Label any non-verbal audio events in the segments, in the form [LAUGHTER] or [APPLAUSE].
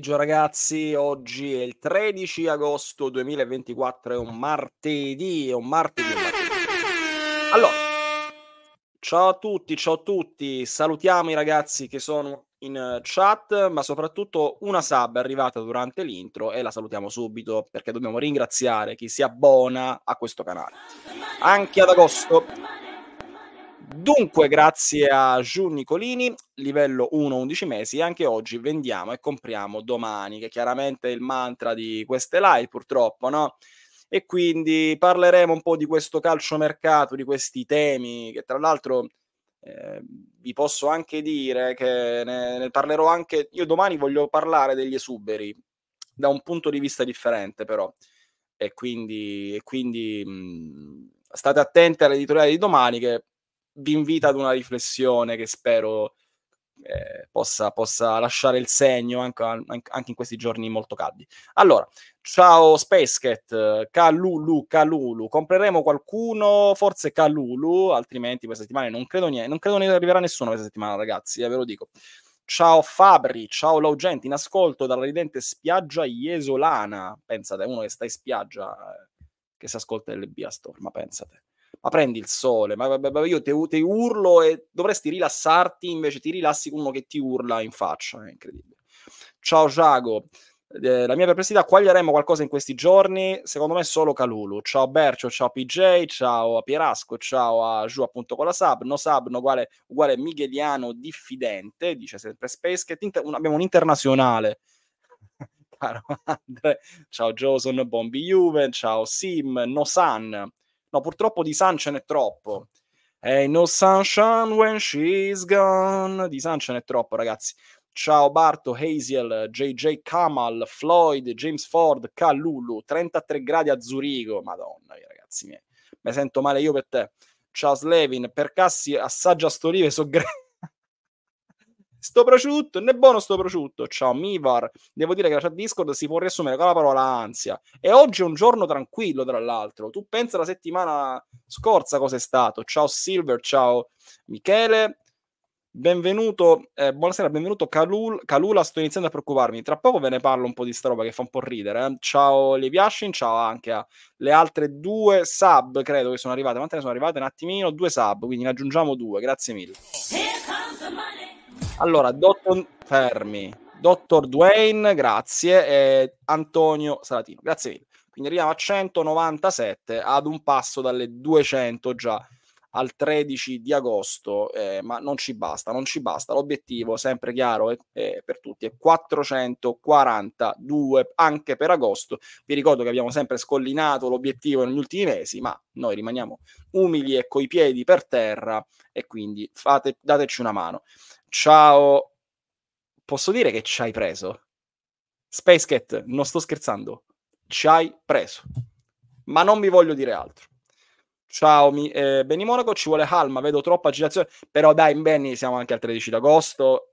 pomeriggio ragazzi, oggi è il 13 agosto 2024, è un martedì, è un martedì. Allora, ciao a tutti, ciao a tutti, salutiamo i ragazzi che sono in eh, chat, ma soprattutto una sub è arrivata durante l'intro e la salutiamo subito perché dobbiamo ringraziare chi si abbona a questo canale, anche ad agosto. Dunque, grazie a Giù Nicolini, livello 1, 11 mesi, anche oggi vendiamo e compriamo domani, che chiaramente è il mantra di queste live, purtroppo, no? E quindi parleremo un po' di questo calciomercato, di questi temi, che tra l'altro eh, vi posso anche dire che ne, ne parlerò anche... Io domani voglio parlare degli esuberi, da un punto di vista differente però, e quindi... E quindi mh, mm, state attenti all'editoriale di domani che vi invita ad una riflessione che spero eh, possa, possa, lasciare il segno anche, anche, in questi giorni molto caldi. Allora, ciao Spacecat, Calulu, Calulu, compreremo qualcuno, forse Calulu, altrimenti questa settimana non credo, niente, non credo ne arriverà nessuno questa settimana ragazzi, eh, ve lo dico. Ciao Fabri, ciao Laugenti, in ascolto dalla ridente spiaggia Iesolana, pensate, uno che sta in spiaggia, eh, che si ascolta LB a ma pensate ma prendi il sole, ma, ma io te urlo e dovresti rilassarti, invece ti rilassi con uno che ti urla in faccia, è incredibile. Ciao Giago, eh, la mia perplessità, quaglieremo qualcosa in questi giorni? Secondo me solo Calulu. Ciao Bercio, ciao PJ, ciao a Pierasco, ciao a Giù appunto con la sub, no sub, no uguale, uguale Migheliano diffidente, dice sempre Space, che inter- un, abbiamo un internazionale. [LAUGHS] Caro Andre, ciao Joson, Bombi Juven, ciao Sim, No San. No, purtroppo di Sun ce n'è troppo. Hey, eh, no sunshine when she's gone. Di Sun ce n'è troppo, ragazzi. Ciao Barto, Hazel, JJ Kamal, Floyd, James Ford, Kalulu, 33 gradi a Zurigo. Madonna, ragazzi miei. Mi sento male io per te. Ciao Slevin, per Cassi assaggia sto olive, so gresso. Sto prosciutto, non è buono sto prosciutto. Ciao Mivar. Devo dire che la chat Discord si può riassumere con la parola ansia. E oggi è un giorno tranquillo, tra l'altro. Tu pensa la settimana scorsa cosa è stato. Ciao Silver, ciao Michele. Benvenuto, eh, buonasera, benvenuto Calul, Calula, sto iniziando a preoccuparmi. Tra poco ve ne parlo un po' di sta roba che fa un po' ridere. Eh. Ciao Leviashin, ciao anche alle altre due sub, credo che sono arrivate. Quante ne sono arrivate? Un attimino, due sub, quindi ne aggiungiamo due. Grazie mille. Here comes the money. Allora, Dottor Fermi, Dottor Dwayne, grazie, e Antonio Salatino, grazie mille. Quindi arriviamo a 197, ad un passo dalle 200 già al 13 di agosto, eh, ma non ci basta, non ci basta. L'obiettivo, sempre chiaro è, è per tutti, è 442 anche per agosto. Vi ricordo che abbiamo sempre scollinato l'obiettivo negli ultimi mesi, ma noi rimaniamo umili e coi piedi per terra e quindi fate, dateci una mano. Ciao. Posso dire che ci hai preso? Space Cat, non sto scherzando. Ci hai preso. Ma non vi voglio dire altro. Ciao mi, eh, Benny Monaco, ci vuole calma, vedo troppa agitazione. Però dai, Benny, siamo anche al 13 d'agosto.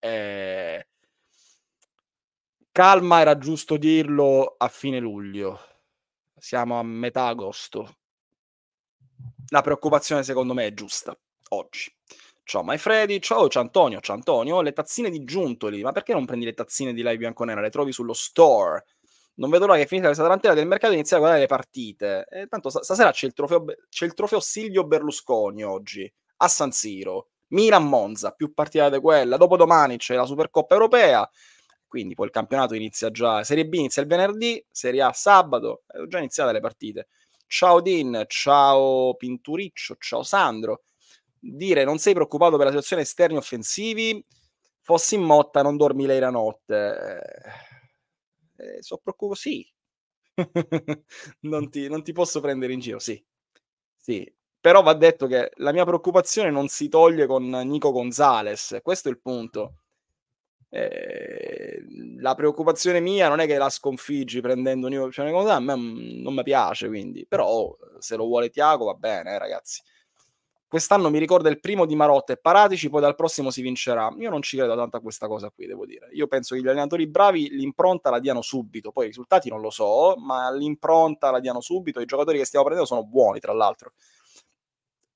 Eh, calma, era giusto dirlo a fine luglio. Siamo a metà agosto. La preoccupazione, secondo me, è giusta oggi. Ciao My Freddy, ciao c'è Antonio, ciao Antonio, le tazzine di Giuntoli, ma perché non prendi le tazzine di live bianconera? Le trovi sullo store. Non vedo l'ora che finita questa tarantella del mercato e inizia a guardare le partite. E tanto stasera c'è il, trofeo, c'è il trofeo Silvio Berlusconi oggi, a San Siro. Milan-Monza, più partita di quella. Dopodomani c'è la Supercoppa Europea, quindi poi il campionato inizia già, Serie B inizia il venerdì, Serie A sabato, è eh, già iniziate le partite. Ciao Din, ciao Pinturiccio, ciao Sandro dire non sei preoccupato per la situazione esterni offensivi, fossi in motta, non dormi lei la notte. Eh, eh so preoccupato, sì. [LAUGHS] non, ti, non, ti, posso prendere in giro, sì. sì. Però va detto che la mia preoccupazione non si toglie con Nico Gonzales, questo è il punto. Eh, la preoccupazione mia non è che la sconfiggi prendendo Nico cioè, Gonzales, a me non mi piace, quindi. Però se lo vuole Tiago va bene, eh, ragazzi quest'anno mi ricorda il primo di Marotta e Paratici, poi dal prossimo si vincerà. Io non ci credo tanto a questa cosa qui, devo dire. Io penso che gli allenatori bravi l'impronta la diano subito, poi i risultati non lo so, ma l'impronta la diano subito. I giocatori che stiamo prendendo sono buoni, tra l'altro.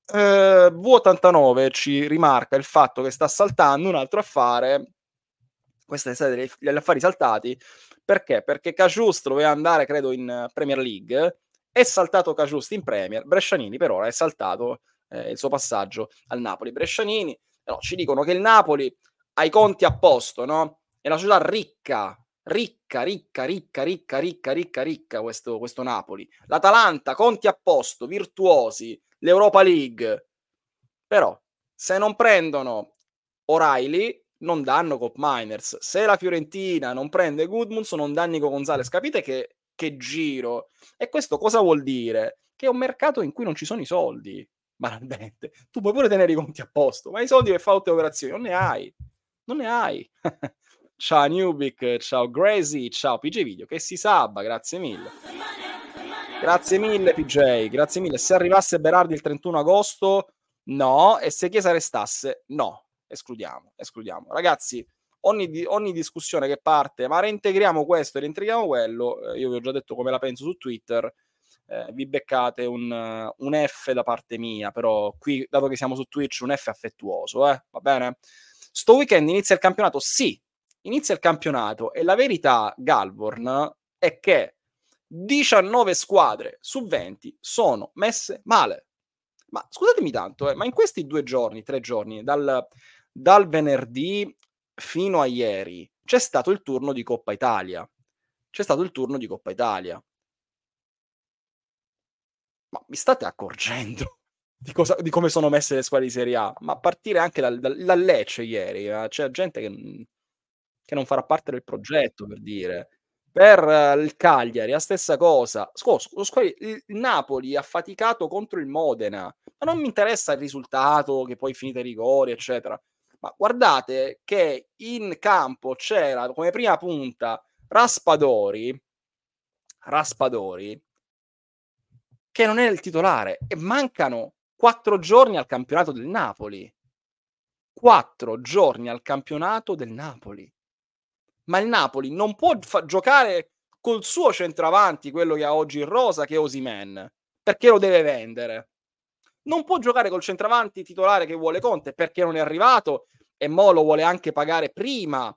Eh, V89 ci rimarca il fatto che sta saltando un altro affare. Questa è stata degli affari saltati. Perché? Perché Cajust doveva andare, credo, in Premier League. È saltato Cajust in Premier. Brescianini per ora è saltato eh, il suo passaggio al Napoli. Brescianini no, ci dicono che il Napoli ha i conti a posto, no? È una società ricca, ricca, ricca, ricca, ricca, ricca, ricca, ricca questo, questo Napoli. L'Atalanta, conti a posto, virtuosi, l'Europa League. Però, se non prendono O'Reilly, non danno Cop Miners. Se la Fiorentina non prende Goodmunson, non danno Nico Gonzalez. Capite che, che giro? E questo cosa vuol dire? Che è un mercato in cui non ci sono i soldi. [LAUGHS] banalmente, tu puoi pure tenere i conti a posto, ma i soldi per fare altre operazioni non ne hai, non ne hai. [LAUGHS] ciao Nubik, ciao Grazy, ciao PJ Video, che si sabba, grazie mille. Grazie mille PJ, grazie mille. Se arrivasse Berardi il 31 agosto, no, e se Chiesa restasse, no, escludiamo, escludiamo. Ragazzi, Ogni, ogni, discussione che parte, ma reintegriamo questo e reintegriamo quello, eh, io vi ho già detto come la penso su Twitter, eh, vi beccate un, un, F da parte mia, però qui, dato che siamo su Twitch, un F affettuoso, eh, va bene? Sto weekend inizia il campionato? Sì, inizia il campionato e la verità, Galborn, è che 19 squadre su 20 sono messe male. Ma scusatemi tanto, eh, ma in questi due giorni, tre giorni, dal, dal venerdì fino a ieri, c'è stato il turno di Coppa Italia. C'è stato il turno di Coppa Italia ma mi state accorgendo [LAUGHS] di, cosa, di, come sono messe le squadre di Serie A? Ma a partire anche dal, dal, dal Lecce ieri, eh, c'è gente che, mm, che, non farà parte del progetto, per dire. Per uh, il Cagliari, la stessa cosa. Scusa, il Napoli ha faticato contro il Modena, ma non mi interessa il risultato, che poi finite i rigori, eccetera. Ma guardate che in campo c'era come prima punta Raspadori, Raspadori, che non è il titolare e mancano quattro giorni al campionato del Napoli. Quattro giorni al campionato del Napoli. Ma il Napoli non può fa- giocare col suo centravanti, quello che ha oggi in rosa, che è Osimen, perché lo deve vendere. Non può giocare col centravanti titolare che vuole Conte perché non è arrivato e Mo lo vuole anche pagare prima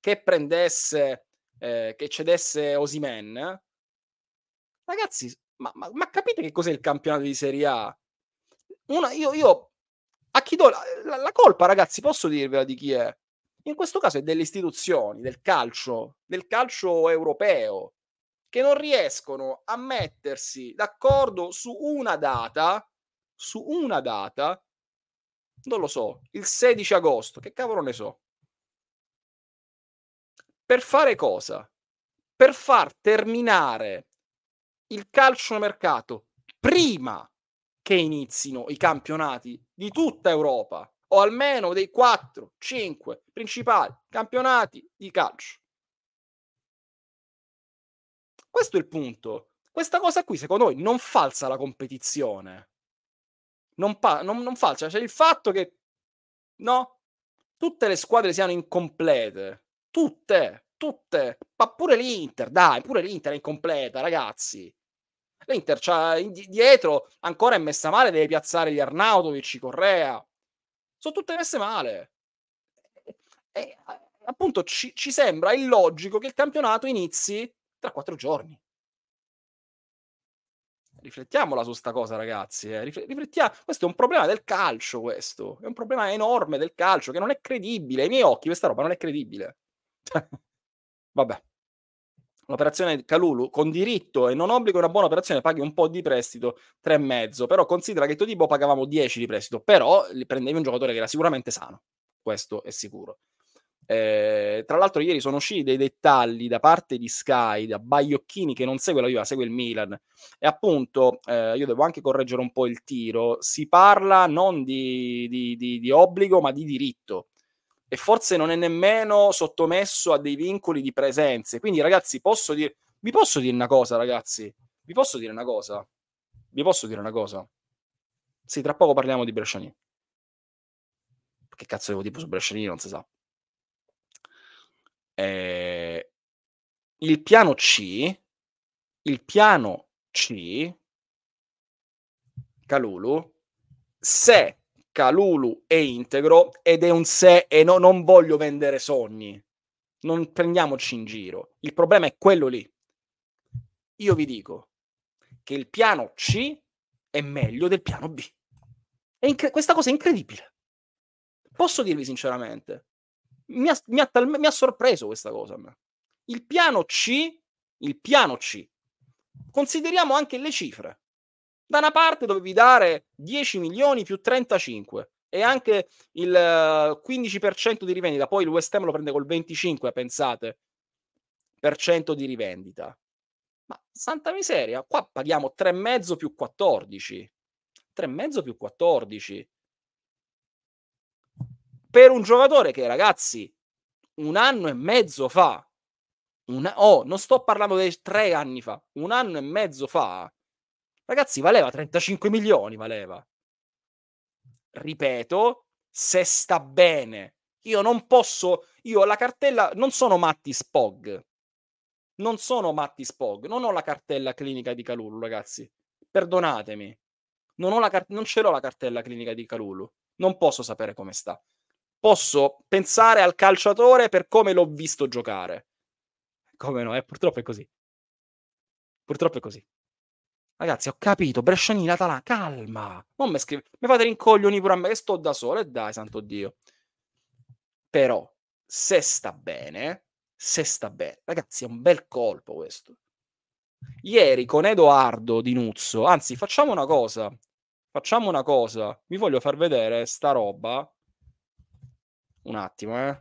che prendesse, eh, che cedesse Osimen. Ragazzi, ma, ma, ma, capite che cos'è il campionato di Serie A? Una, io, io, a chi do la, la, la, colpa, ragazzi, posso dirvela di chi è? In questo caso è delle istituzioni, del calcio, del calcio europeo, che non riescono a mettersi d'accordo su una data, su una data, non lo so, il 16 agosto, che cavolo ne so. Per fare cosa? Per far terminare il calcio mercato prima che inizino i campionati di tutta Europa o almeno dei 4-5 principali campionati di calcio. Questo è il punto. Questa cosa qui, secondo voi, non falsa la competizione. Non, pa- non, non falsa. Cioè il fatto che, no, tutte le squadre siano incomplete. Tutte, tutte. Ma pure l'Inter, dai, pure l'Inter è incompleta, ragazzi. L'Inter c'ha dietro ancora è messa male, deve piazzare gli Arnautovic, Correa. Sono tutte messe male. E, appunto ci, ci sembra illogico che il campionato inizi tra quattro giorni. Riflettiamola su sta cosa, ragazzi. Eh. Riflettia... Questo è un problema del calcio, questo. È un problema enorme del calcio che non è credibile. Ai miei occhi questa roba non è credibile. [LAUGHS] Vabbè. L'operazione Calulu con diritto e non obbligo è una buona operazione, paghi un po' di prestito, tre e mezzo, Però considera che Todibo pagavamo 10 di prestito, però prendevi un giocatore che era sicuramente sano, questo è sicuro. Eh, tra l'altro ieri sono usciti dei dettagli da parte di Sky, da Baiocchini che non segue la Juve, segue il Milan. E appunto, eh, io devo anche correggere un po' il tiro, si parla non di, di, di, di obbligo ma di diritto e forse non è nemmeno sottomesso a dei vincoli di presenze. Quindi, ragazzi, posso dire, vi posso dire una cosa, ragazzi? Vi posso dire una cosa? Vi posso dire una cosa? Sì, tra poco parliamo di Bresciani. Che cazzo devo tipo su Bresciani, non si sa. Eh, il piano C, il piano C, Calulu, se Calulu è integro ed è un sé e no, non voglio vendere sogni. Non prendiamoci in giro. Il problema è quello lì. Io vi dico che il piano C è meglio del piano B. Incre- questa cosa è incredibile. Posso dirvi sinceramente, mi ha, mi, ha tal- mi ha, sorpreso questa cosa. Il piano C, il piano C, consideriamo anche le cifre. Da una parte dovevi dare 10 milioni più 35 e anche il 15% eh, di rivendita, poi il West Ham lo prende col 25, pensate, per cento di rivendita. Ma santa miseria, qua paghiamo 3,5 più 14. 3,5 più 14. Per un giocatore che, ragazzi, un anno e mezzo fa, una, oh, non sto parlando dei tre anni fa, un anno e mezzo fa, Ragazzi, valeva 35 milioni, valeva. Ripeto, se sta bene. Io non posso, io ho la cartella, non sono Matti Spog. Non sono Matti Spog, non ho la cartella clinica di Calulu, ragazzi. Perdonatemi. Non, ho la car- non ce l'ho la cartella clinica di Calulu. Non posso sapere come sta. Posso pensare al calciatore per come l'ho visto giocare. Come no, eh? purtroppo è così. Purtroppo è così. Ragazzi, ho capito, Brescianini, Atalanta, calma. Non mi scrive, mi fate rincoglioni pure a me che sto da solo e dai, santo Dio. Però, se sta bene, se sta bene. Ragazzi, è un bel colpo questo. Ieri con Edoardo Di Nuzzo, anzi, facciamo una cosa. Facciamo una cosa. Vi voglio far vedere sta roba. Un attimo, eh.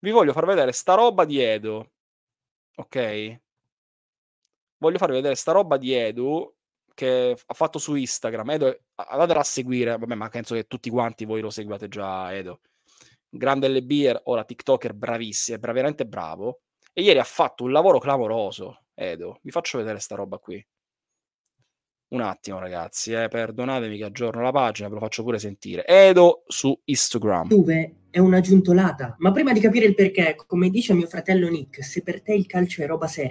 Vi voglio far vedere sta roba di Edo. Ok? voglio farvi vedere sta roba di Edu che ha fatto su Instagram. Edo, andatela a seguire, vabbè, ma penso che tutti quanti voi lo seguiate già, Edo. Grande Beer, ora TikToker bravissimo, è veramente bravo. E ieri ha fatto un lavoro clamoroso, Edo. Vi faccio vedere sta roba qui. Un attimo, ragazzi, eh, perdonatemi che aggiorno la pagina, ve lo faccio pure sentire. Edo su Instagram. Juve è una giuntolata, ma prima di capire il perché, come dice mio fratello Nick, se per te il calcio è roba seria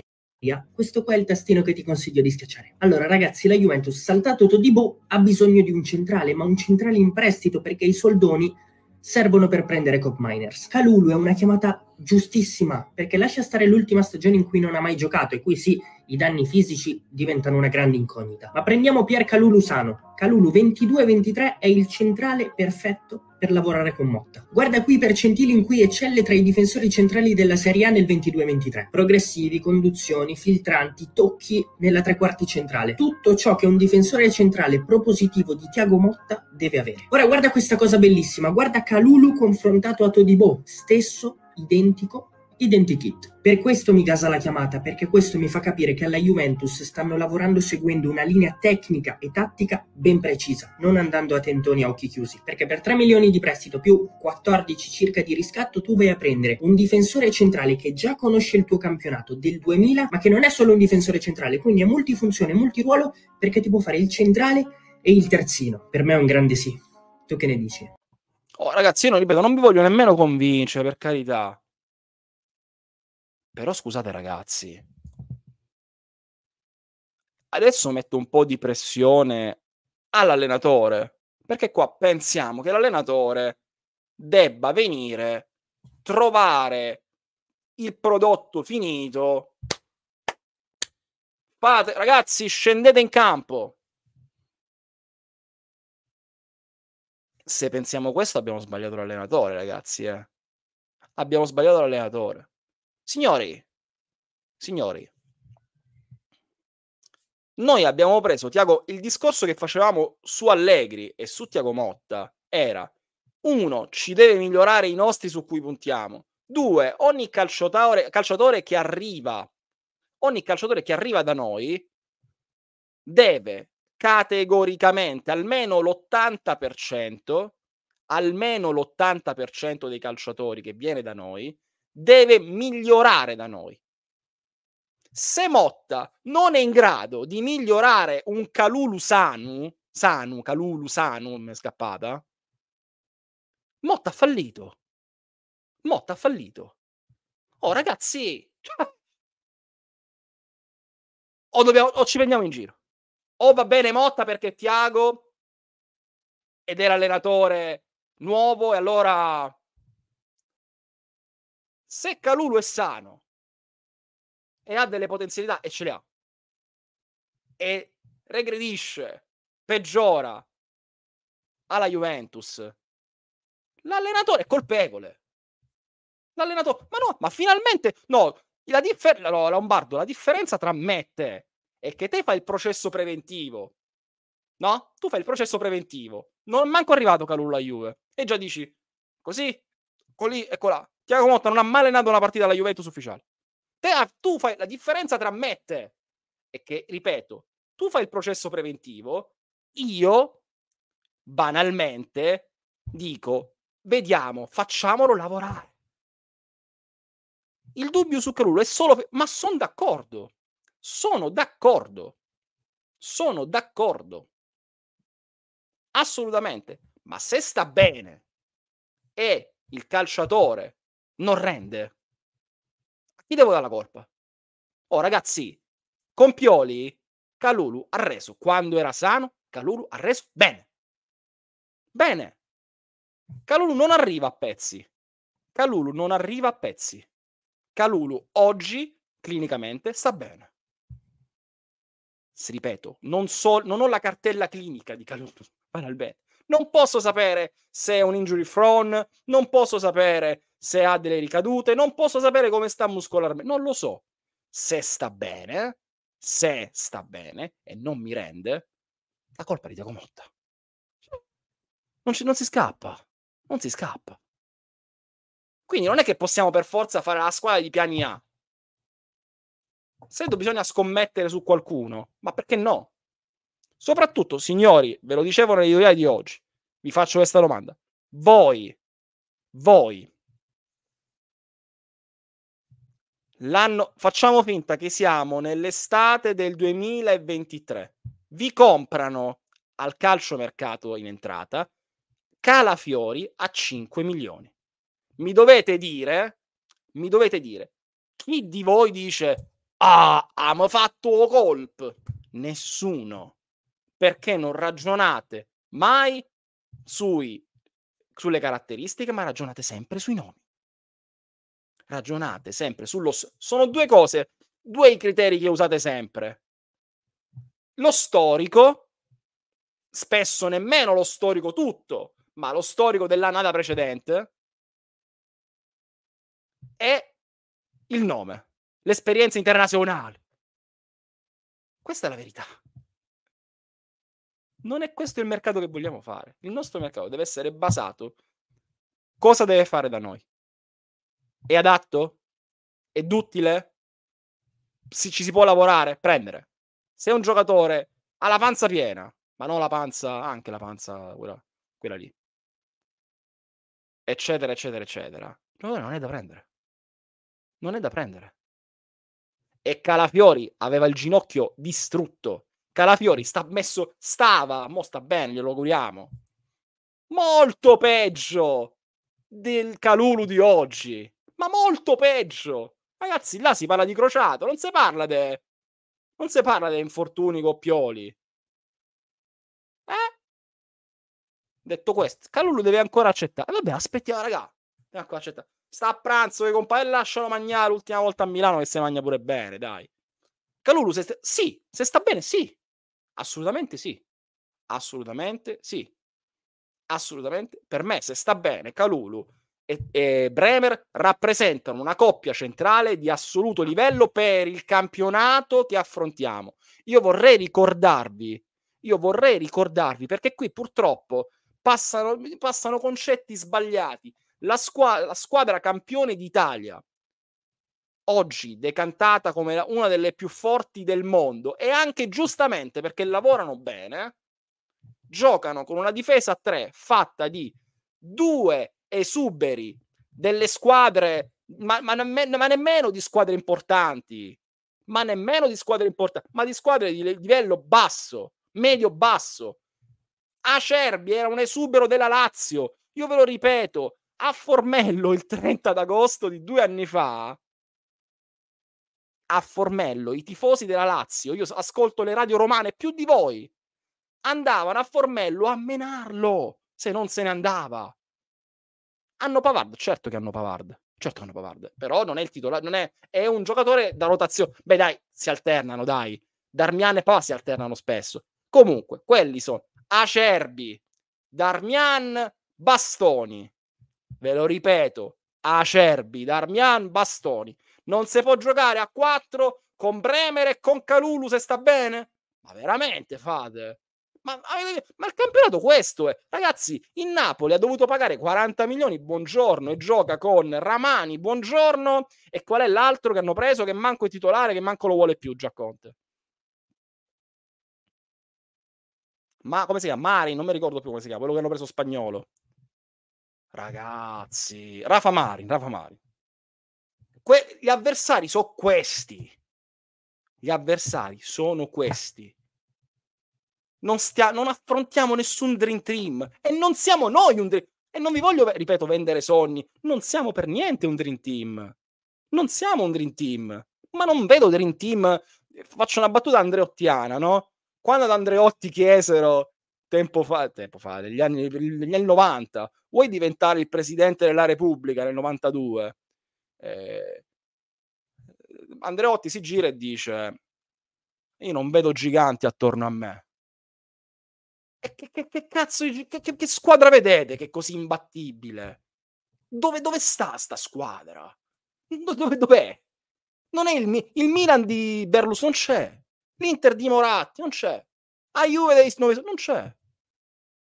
questo qua è il tastino che ti consiglio di schiacciare. Allora, ragazzi, la Juventus, saltato Todibo, ha bisogno di un centrale, ma un centrale in prestito perché i soldoni servono per prendere Cop Miners. Calulu è una chiamata giustissima, perché lascia stare l'ultima stagione in cui non ha mai giocato e qui sì, i danni fisici diventano una grande incognita. Ma prendiamo Pier Calulu sano. Calulu 22-23 è il centrale perfetto per lavorare con Motta. Guarda qui i percentili in cui eccelle tra i difensori centrali della Serie A nel 22-23. Progressivi, conduzioni, filtranti, tocchi nella tre quarti centrale. Tutto ciò che un difensore centrale propositivo di Tiago Motta deve avere. Ora guarda questa cosa bellissima, guarda Calulu confrontato a Todibò, stesso identico identikit. Per questo mi gasa la chiamata, perché questo mi fa capire che alla Juventus stanno lavorando seguendo una linea tecnica e tattica ben precisa, non andando a tentoni a occhi chiusi, perché per 3 milioni di prestito più 14 circa di riscatto tu vai a prendere un difensore centrale che già conosce il tuo campionato del 2000, ma che non è solo un difensore centrale, quindi è multifunzione, multiruolo, perché ti può fare il centrale e il terzino. Per me è un grande sì. Tu che ne dici? Oh, ragazzi, io non, ripeto, non vi voglio nemmeno convincere, per carità. Però scusate, ragazzi. Adesso metto un po' di pressione all'allenatore, perché qua pensiamo che l'allenatore debba venire, trovare il prodotto finito. Fate, ragazzi, scendete in campo. se pensiamo questo abbiamo sbagliato l'allenatore, ragazzi. Eh. Abbiamo sbagliato l'allenatore. Signori, signori, noi abbiamo preso, Tiago, il discorso che facevamo su Allegri e su Tiago Motta era, uno, ci deve migliorare i nostri su cui puntiamo. Due, ogni calciatore, calciatore che arriva, ogni calciatore che arriva da noi deve categoricamente almeno l'80%, almeno l'80% dei calciatori che viene da noi deve migliorare da noi. Se Motta non è in grado di migliorare un Calulu Sanu, Sanu, Calulu Sanu, mi è scappata, Motta ha fallito. Motta ha fallito. Oh ragazzi, [LAUGHS] o, dobbiamo, o ci prendiamo in giro o va bene Motta perché Tiago ed era allenatore nuovo e allora se Calulu è sano e ha delle potenzialità e ce le ha e regredisce, peggiora alla Juventus, l'allenatore è colpevole. L'allenatore, ma no, ma finalmente no, la differenza no, Lombardo, la differenza tra me e te è che te fai il processo preventivo, no? Tu fai il processo preventivo, non è manco arrivato Calullo a Juve, e già dici, così, colì ecco eccola. colà, Tiago Motta non ha mai allenato una partita alla Juventus ufficiale. Te, tu fai la differenza tra me e te, è che, ripeto, tu fai il processo preventivo, io, banalmente, dico, vediamo, facciamolo lavorare. Il dubbio su Calullo è solo... ma sono d'accordo. Sono d'accordo. Sono d'accordo. Assolutamente. Ma se sta bene e il calciatore non rende, a chi devo dare la colpa? Oh ragazzi, con Pioli Calulu ha reso quando era sano, Calulu ha reso bene. Bene. Calulu non arriva a pezzi. Calulu non arriva a pezzi. Calulu oggi clinicamente sta bene ripeto, non, so, non ho la cartella clinica di Canalbet. [LAUGHS] Non posso sapere se è un injury prone, non posso sapere se ha delle ricadute, non posso sapere come sta muscolarmente, non lo so. Se sta bene, se sta bene e non mi rende, la colpa di Diaco Motta. Non, c- non si scappa, non si scappa. Quindi non è che possiamo per forza fare la squadra di piani A se bisogna scommettere su qualcuno, ma perché no? Soprattutto, signori, ve lo dicevo nell'editoriale di oggi, vi faccio questa domanda. Voi, voi, l'anno, facciamo finta che siamo nell'estate del 2023, vi comprano al calciomercato in entrata Calafiori a 5 milioni. Mi dovete dire, mi dovete dire, chi di voi dice ah, abbiamo fatto o colp. Nessuno. Perché non ragionate mai sui, sulle caratteristiche, ma ragionate sempre sui nomi. Ragionate sempre sullo... Sono due cose, due i criteri che usate sempre. Lo storico, spesso nemmeno lo storico tutto, ma lo storico dell'annata precedente, e il nome l'esperienza internazionale. Questa è la verità. Non è questo il mercato che vogliamo fare. Il nostro mercato deve essere basato cosa deve fare da noi. È adatto? È duttile? Si, ci si può lavorare? Prendere. Se un giocatore ha la panza piena, ma non la panza, anche la panza, quella, quella lì, eccetera, eccetera, eccetera, il non è da prendere. Non è da prendere e Calafiori aveva il ginocchio distrutto. Calafiori sta messo, stava, mo sta bene, glielo auguriamo. Molto peggio del Calulu di oggi, ma molto peggio. Ragazzi, là si parla di crociato, non si parla di... Non si parla di infortuni coppioli. Eh? Detto questo, Calulu deve ancora accettare. Vabbè, aspettiamo, ragazzi. Ecco, ah, accetta. Sta a pranzo che eh, compare e lascialo mangiare l'ultima volta a Milano che si mangia pure bene, dai. Calulu, se st- sì, se sta bene, sì. Assolutamente sì. Assolutamente sì. Assolutamente. Per me, se sta bene, Calulu e, e Bremer rappresentano una coppia centrale di assoluto livello per il campionato che affrontiamo. Io vorrei ricordarvi, io vorrei ricordarvi, perché qui purtroppo passano, passano concetti sbagliati la, squa- la squadra campione d'Italia, oggi decantata come una delle più forti del mondo, e anche giustamente perché lavorano bene, giocano con una difesa a tre fatta di due esuberi delle squadre, ma, ma, nemm- ma nemmeno di squadre importanti, ma nemmeno di squadre importanti, ma di squadre di livello basso, medio-basso. Acerbi era un esubero della Lazio. Io ve lo ripeto, a Formello il 30 d'agosto di due anni fa, a Formello, i tifosi della Lazio, io ascolto le radio romane più di voi, andavano a Formello a menarlo se non se ne andava. Hanno Pavard, certo che hanno Pavard, certo che hanno Pavard, però non è il titolare, non è, è un giocatore da rotazione. Beh dai, si alternano, dai. Darmian e Pavard si alternano spesso. Comunque, quelli sono Acerbi, Darmian, Bastoni. Ve lo ripeto, Acerbi, Darmian, Bastoni. Non si può giocare a 4 con Bremer e con Calulu se sta bene? Ma veramente fate? Ma, ma, il campionato questo è. Ragazzi, il Napoli ha dovuto pagare 40 milioni, buongiorno, e gioca con Ramani, buongiorno, e qual è l'altro che hanno preso che manco è titolare, che manco lo vuole più Giacconte? Ma come si chiama? Mari, non mi ricordo più come si chiama, quello che hanno preso spagnolo. Ragazzi, Rafa Marin, Rafa Marin. Que- gli avversari sono questi. Gli avversari sono questi. Non, stia- non affrontiamo nessun Dream Team e non siamo noi un Dream E non vi voglio, ripeto, vendere sogni. Non siamo per niente un Dream Team. Non siamo un Dream Team. Ma non vedo Dream Team. Faccio una battuta andreottiana, no? Quando ad Andreotti chiesero tempo fa, tempo fa negli, anni, negli 90, vuoi diventare il presidente della Repubblica nel 92? Eh, Andreotti si gira e dice, io non vedo giganti attorno a me. E che, che, che cazzo, che, che, squadra vedete che è così imbattibile? Dove, dove sta sta squadra? Dove, dov'è? Non è il, il Milan di Berlusconi, non c'è. L'Inter di Moratti, non c'è. A Juve dei 9 non c'è.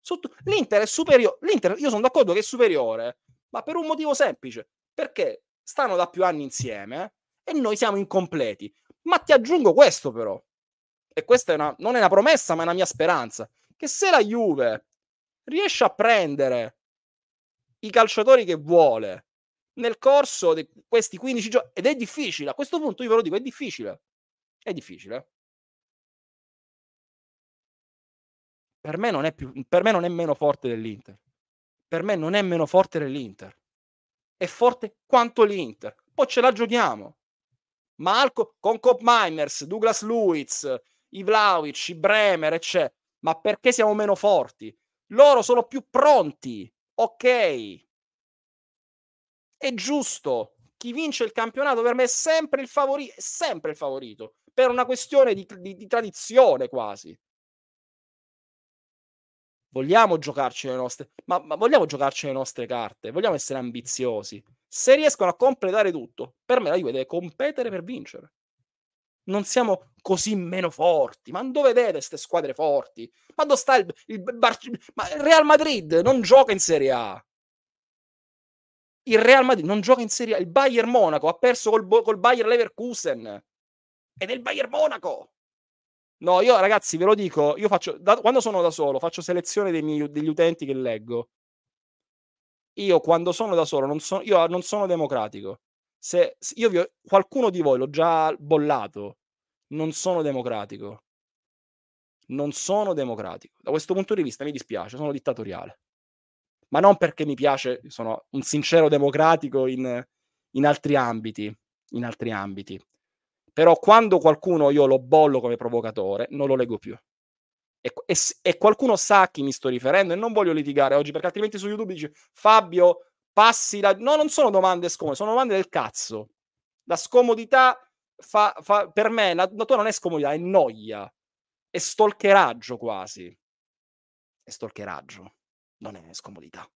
Sotto... L'Inter è superiore. L'Inter, io sono d'accordo che è superiore, ma per un motivo semplice: perché stanno da più anni insieme eh, e noi siamo incompleti. Ma ti aggiungo questo, però, e questa è una, non è una promessa, ma è una mia speranza: che se la Juve riesce a prendere i calciatori che vuole nel corso di questi 15 giorni, ed è difficile, a questo punto io ve lo dico, è difficile. È difficile. per me non è, più, per me non è meno forte dell'Inter. Per me non è meno forte dell'Inter. È forte quanto l'Inter. Poi ce la giochiamo. Ma Alco, con Cop Miners Douglas Luiz, Ivlaovic, Bremer, eccetera. Ma perché siamo meno forti? Loro sono più pronti. Ok. È giusto. Chi vince il campionato per me è sempre il favorito. Sempre il favorito. Per una questione di, di, di tradizione quasi vogliamo giocarci le nostre, ma, ma vogliamo giocarci le nostre carte, vogliamo essere ambiziosi. Se riescono a completare tutto, per me la Juve deve competere per vincere. Non siamo così meno forti. Ma dove vedete queste squadre forti? Ma dove sta il, il, Bar- ma il Real Madrid? Non gioca in Serie A. Il Real Madrid non gioca in Serie A. Il Bayern Monaco ha perso col, col Bayern Leverkusen. Ed è il Bayern Monaco. No, io ragazzi ve lo dico, io faccio, da, quando sono da solo, faccio selezione miei, degli utenti che leggo. Io quando sono da solo, non so, io non sono democratico. Se, se io vi, qualcuno di voi l'ho già bollato, non sono democratico. Non sono democratico. Da questo punto di vista mi dispiace, sono dittatoriale. Ma non perché mi piace, sono un sincero democratico in, in altri ambiti. In altri ambiti. Però quando qualcuno io lo bollo come provocatore, non lo leggo più. E, e, e, qualcuno sa a chi mi sto riferendo e non voglio litigare oggi perché altrimenti su YouTube dici Fabio passi la... No, non sono domande scomode, sono domande del cazzo. La scomodità fa, fa per me, la, la tua non è scomodità, è noia, è stalkeraggio quasi. È stalkeraggio, non è scomodità.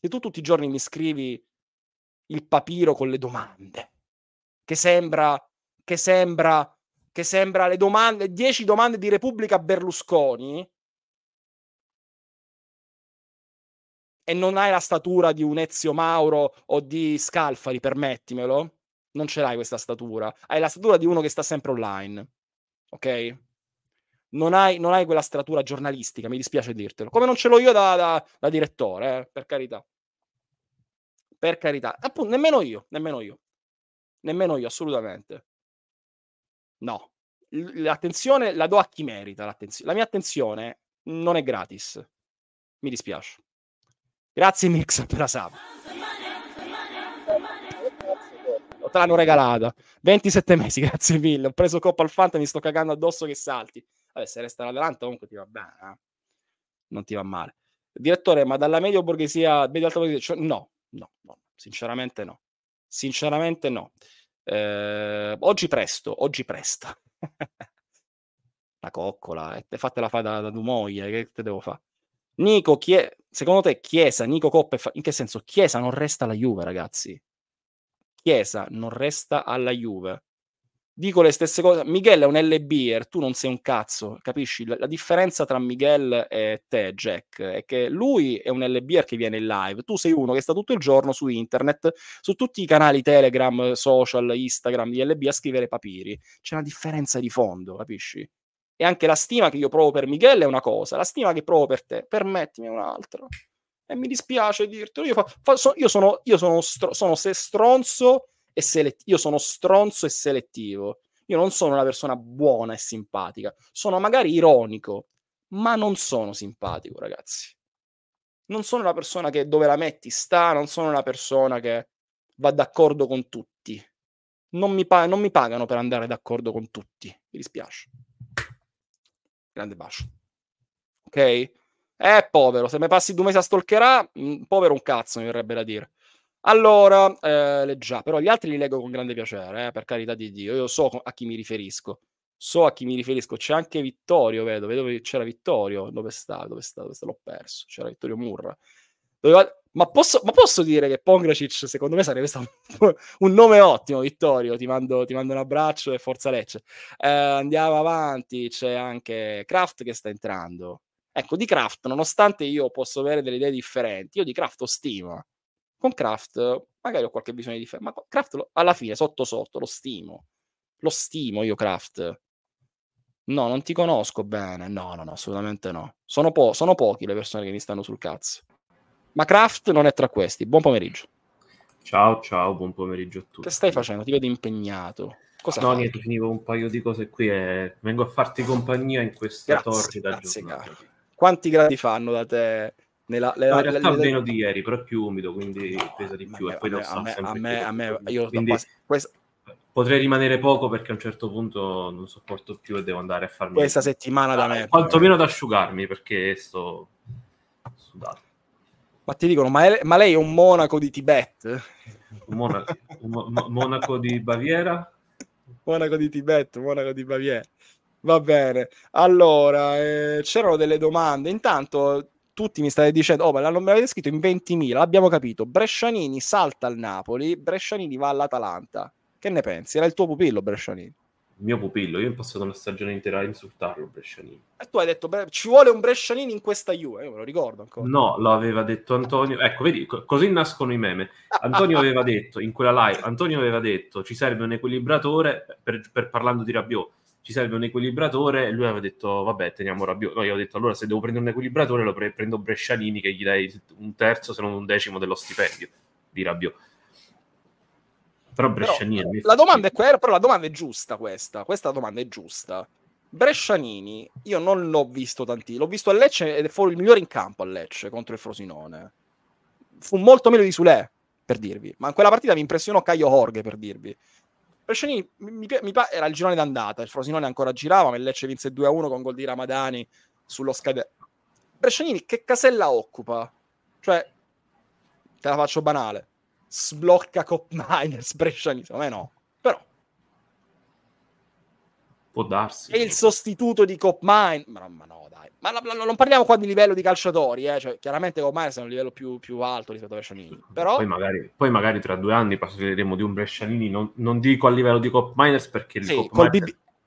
Se tu tutti i giorni mi scrivi il papiro con le domande, che sembra che sembra, che sembra le domande, 10 domande di Repubblica Berlusconi e non hai la statura di un Ezio Mauro o di Scalfari, permettimelo, non ce l'hai questa statura, hai la statura di uno che sta sempre online, ok? Non hai, non hai quella statura giornalistica, mi dispiace dirtelo, come non ce l'ho io da, da, da direttore, eh, per carità per carità. Appunto, nemmeno io, nemmeno io, nemmeno io, assolutamente. No. L'attenzione la do a chi merita l'attenzione. La mia attenzione non è gratis. Mi dispiace. Grazie Mix per la sub. Te l'hanno regalata. 27 mesi, [LAUGHS] grazie mille. Ho preso Coppa al Fanta mi sto cagando addosso che salti. Vabbè, se resta l'Atalanta comunque ti va bene. Eh? Non ti va male. Direttore, ma dalla medio borghesia, medio alta borghesia, cioè, no, no, no, sinceramente no. Sinceramente no. Eh, oggi presto, oggi presto. [LAUGHS] la coccola, eh, fatela fare da, da Dumoia, che te devo fare? Nico, Chie- secondo te Chiesa, Nico Coppe, fa- in che senso? Chiesa non resta alla Juve, ragazzi. Chiesa non resta alla Juve dico le stesse cose. Miguel è un LBR, er, tu non sei un cazzo, capisci? La, la, differenza tra Miguel e te, Jack, è che lui è un LBR er che viene in live, tu sei uno che sta tutto il giorno su internet, su tutti i canali Telegram, social, Instagram di LB a scrivere papiri. C'è una differenza di fondo, capisci? E anche la stima che io provo per Miguel è una cosa, la stima che provo per te, permettimi, è un'altra. E mi dispiace dirtelo, io, fa, fa, so, io sono, io sono, stro, sono se stronzo e selettivo. Io sono stronzo e selettivo. Io non sono una persona buona e simpatica. Sono magari ironico, ma non sono simpatico, ragazzi. Non sono una persona che dove la metti sta, non sono una persona che va d'accordo con tutti. Non mi, pa- non mi pagano per andare d'accordo con tutti. Mi dispiace. Grande bacio. Ok? Eh, povero, se mi passi due mesi a stalkerà, mm, povero un cazzo, mi verrebbe da dire. Allora, eh, già, però gli altri li leggo con grande piacere, eh, per carità di Dio. Io so a chi mi riferisco. So a chi mi riferisco. C'è anche Vittorio, vedo, vedo che c'era Vittorio. Dove sta? Dove sta? Dove sta? L'ho perso. C'era Vittorio Murra. Doveva... Ma, posso, ma, posso, dire che Pongracic, secondo me, sarebbe stato un nome ottimo, Vittorio. Ti mando, ti mando un abbraccio e forza Lecce. Eh, andiamo avanti. C'è anche Kraft che sta entrando. Ecco, di Kraft, nonostante io possa avere delle idee differenti, io di Kraft ho stima con Kraft magari ho qualche bisogno di fermo, ma Kraft lo, alla fine, sotto sotto, lo stimo. Lo stimo io Kraft. No, non ti conosco bene. No, no, no, assolutamente no. Sono, po- sono pochi le persone che mi stanno sul cazzo. Ma Kraft non è tra questi. Buon pomeriggio. Ciao, ciao, buon pomeriggio a tutti. Che stai facendo? Ti vedo impegnato. Cosa no, fai? niente, finivo un paio di cose qui e vengo a farti compagnia in questa grazie, da grazie, Quanti gradi fanno da te nella, la, no, in realtà le, meno di ieri, però è più umido, quindi pesa di più. A me, potrei rimanere poco perché a un certo punto non sopporto più e devo andare a farmi... Questa settimana da ah, me. Quantomeno ad asciugarmi perché sto sudato. Ma ti dicono, ma, è, ma lei è un monaco di Tibet? Un monaco, un monaco di Baviera? Monaco di Tibet, monaco di Baviera. Va bene. Allora, eh, c'erano delle domande. Intanto tutti mi state dicendo, oh, ma non me l'avete scritto in 20.000, abbiamo capito. Brescianini salta al Napoli, Brescianini va all'Atalanta. Che ne pensi? Era il tuo pupillo, Brescianini. Il mio pupillo, io ho passato una stagione intera a insultarlo, Brescianini. E tu hai detto, ci vuole un Brescianini in questa Juve, io me lo ricordo ancora. No, lo aveva detto Antonio, ecco, vedi, così nascono i meme. Antonio aveva detto, in quella live, Antonio aveva detto, ci serve un equilibratore, per, per parlando di Rabiot, ci serve un equilibratore e lui aveva detto vabbè teniamo Rabiot no io ho detto allora se devo prendere un equilibratore lo pre- prendo Brescianini che gli dai un terzo se non un decimo dello stipendio di Rabiot però Brescianini però, la domanda è quella però la domanda è giusta questa questa domanda è giusta Brescianini io non l'ho visto tanti l'ho visto a Lecce ed è fuori il migliore in campo a Lecce contro il Frosinone fu molto meglio di Sulè per dirvi ma in quella partita mi impressionò Caio Jorge per dirvi Bresciani mi, mi, era il girone d'andata, il Frosinone ancora girava, ma il Lecce vinse 2-1 con gol di Ramadani sullo scadere. Brescianini che casella occupa? Cioè, te la faccio banale. Sblocca Cop Miners Brescianini, secondo me no. Può darsi. È il sostituto di Copmine. Ma, ma no, dai. Ma la, la, non parliamo qua di livello di calciatori, eh? cioè, chiaramente Copmine è un livello più, più alto rispetto a Brescianini. Però... Poi, magari, poi magari tra due anni passeremo di un Brescianini, non, non dico a livello di Copmines perché il sì, BB...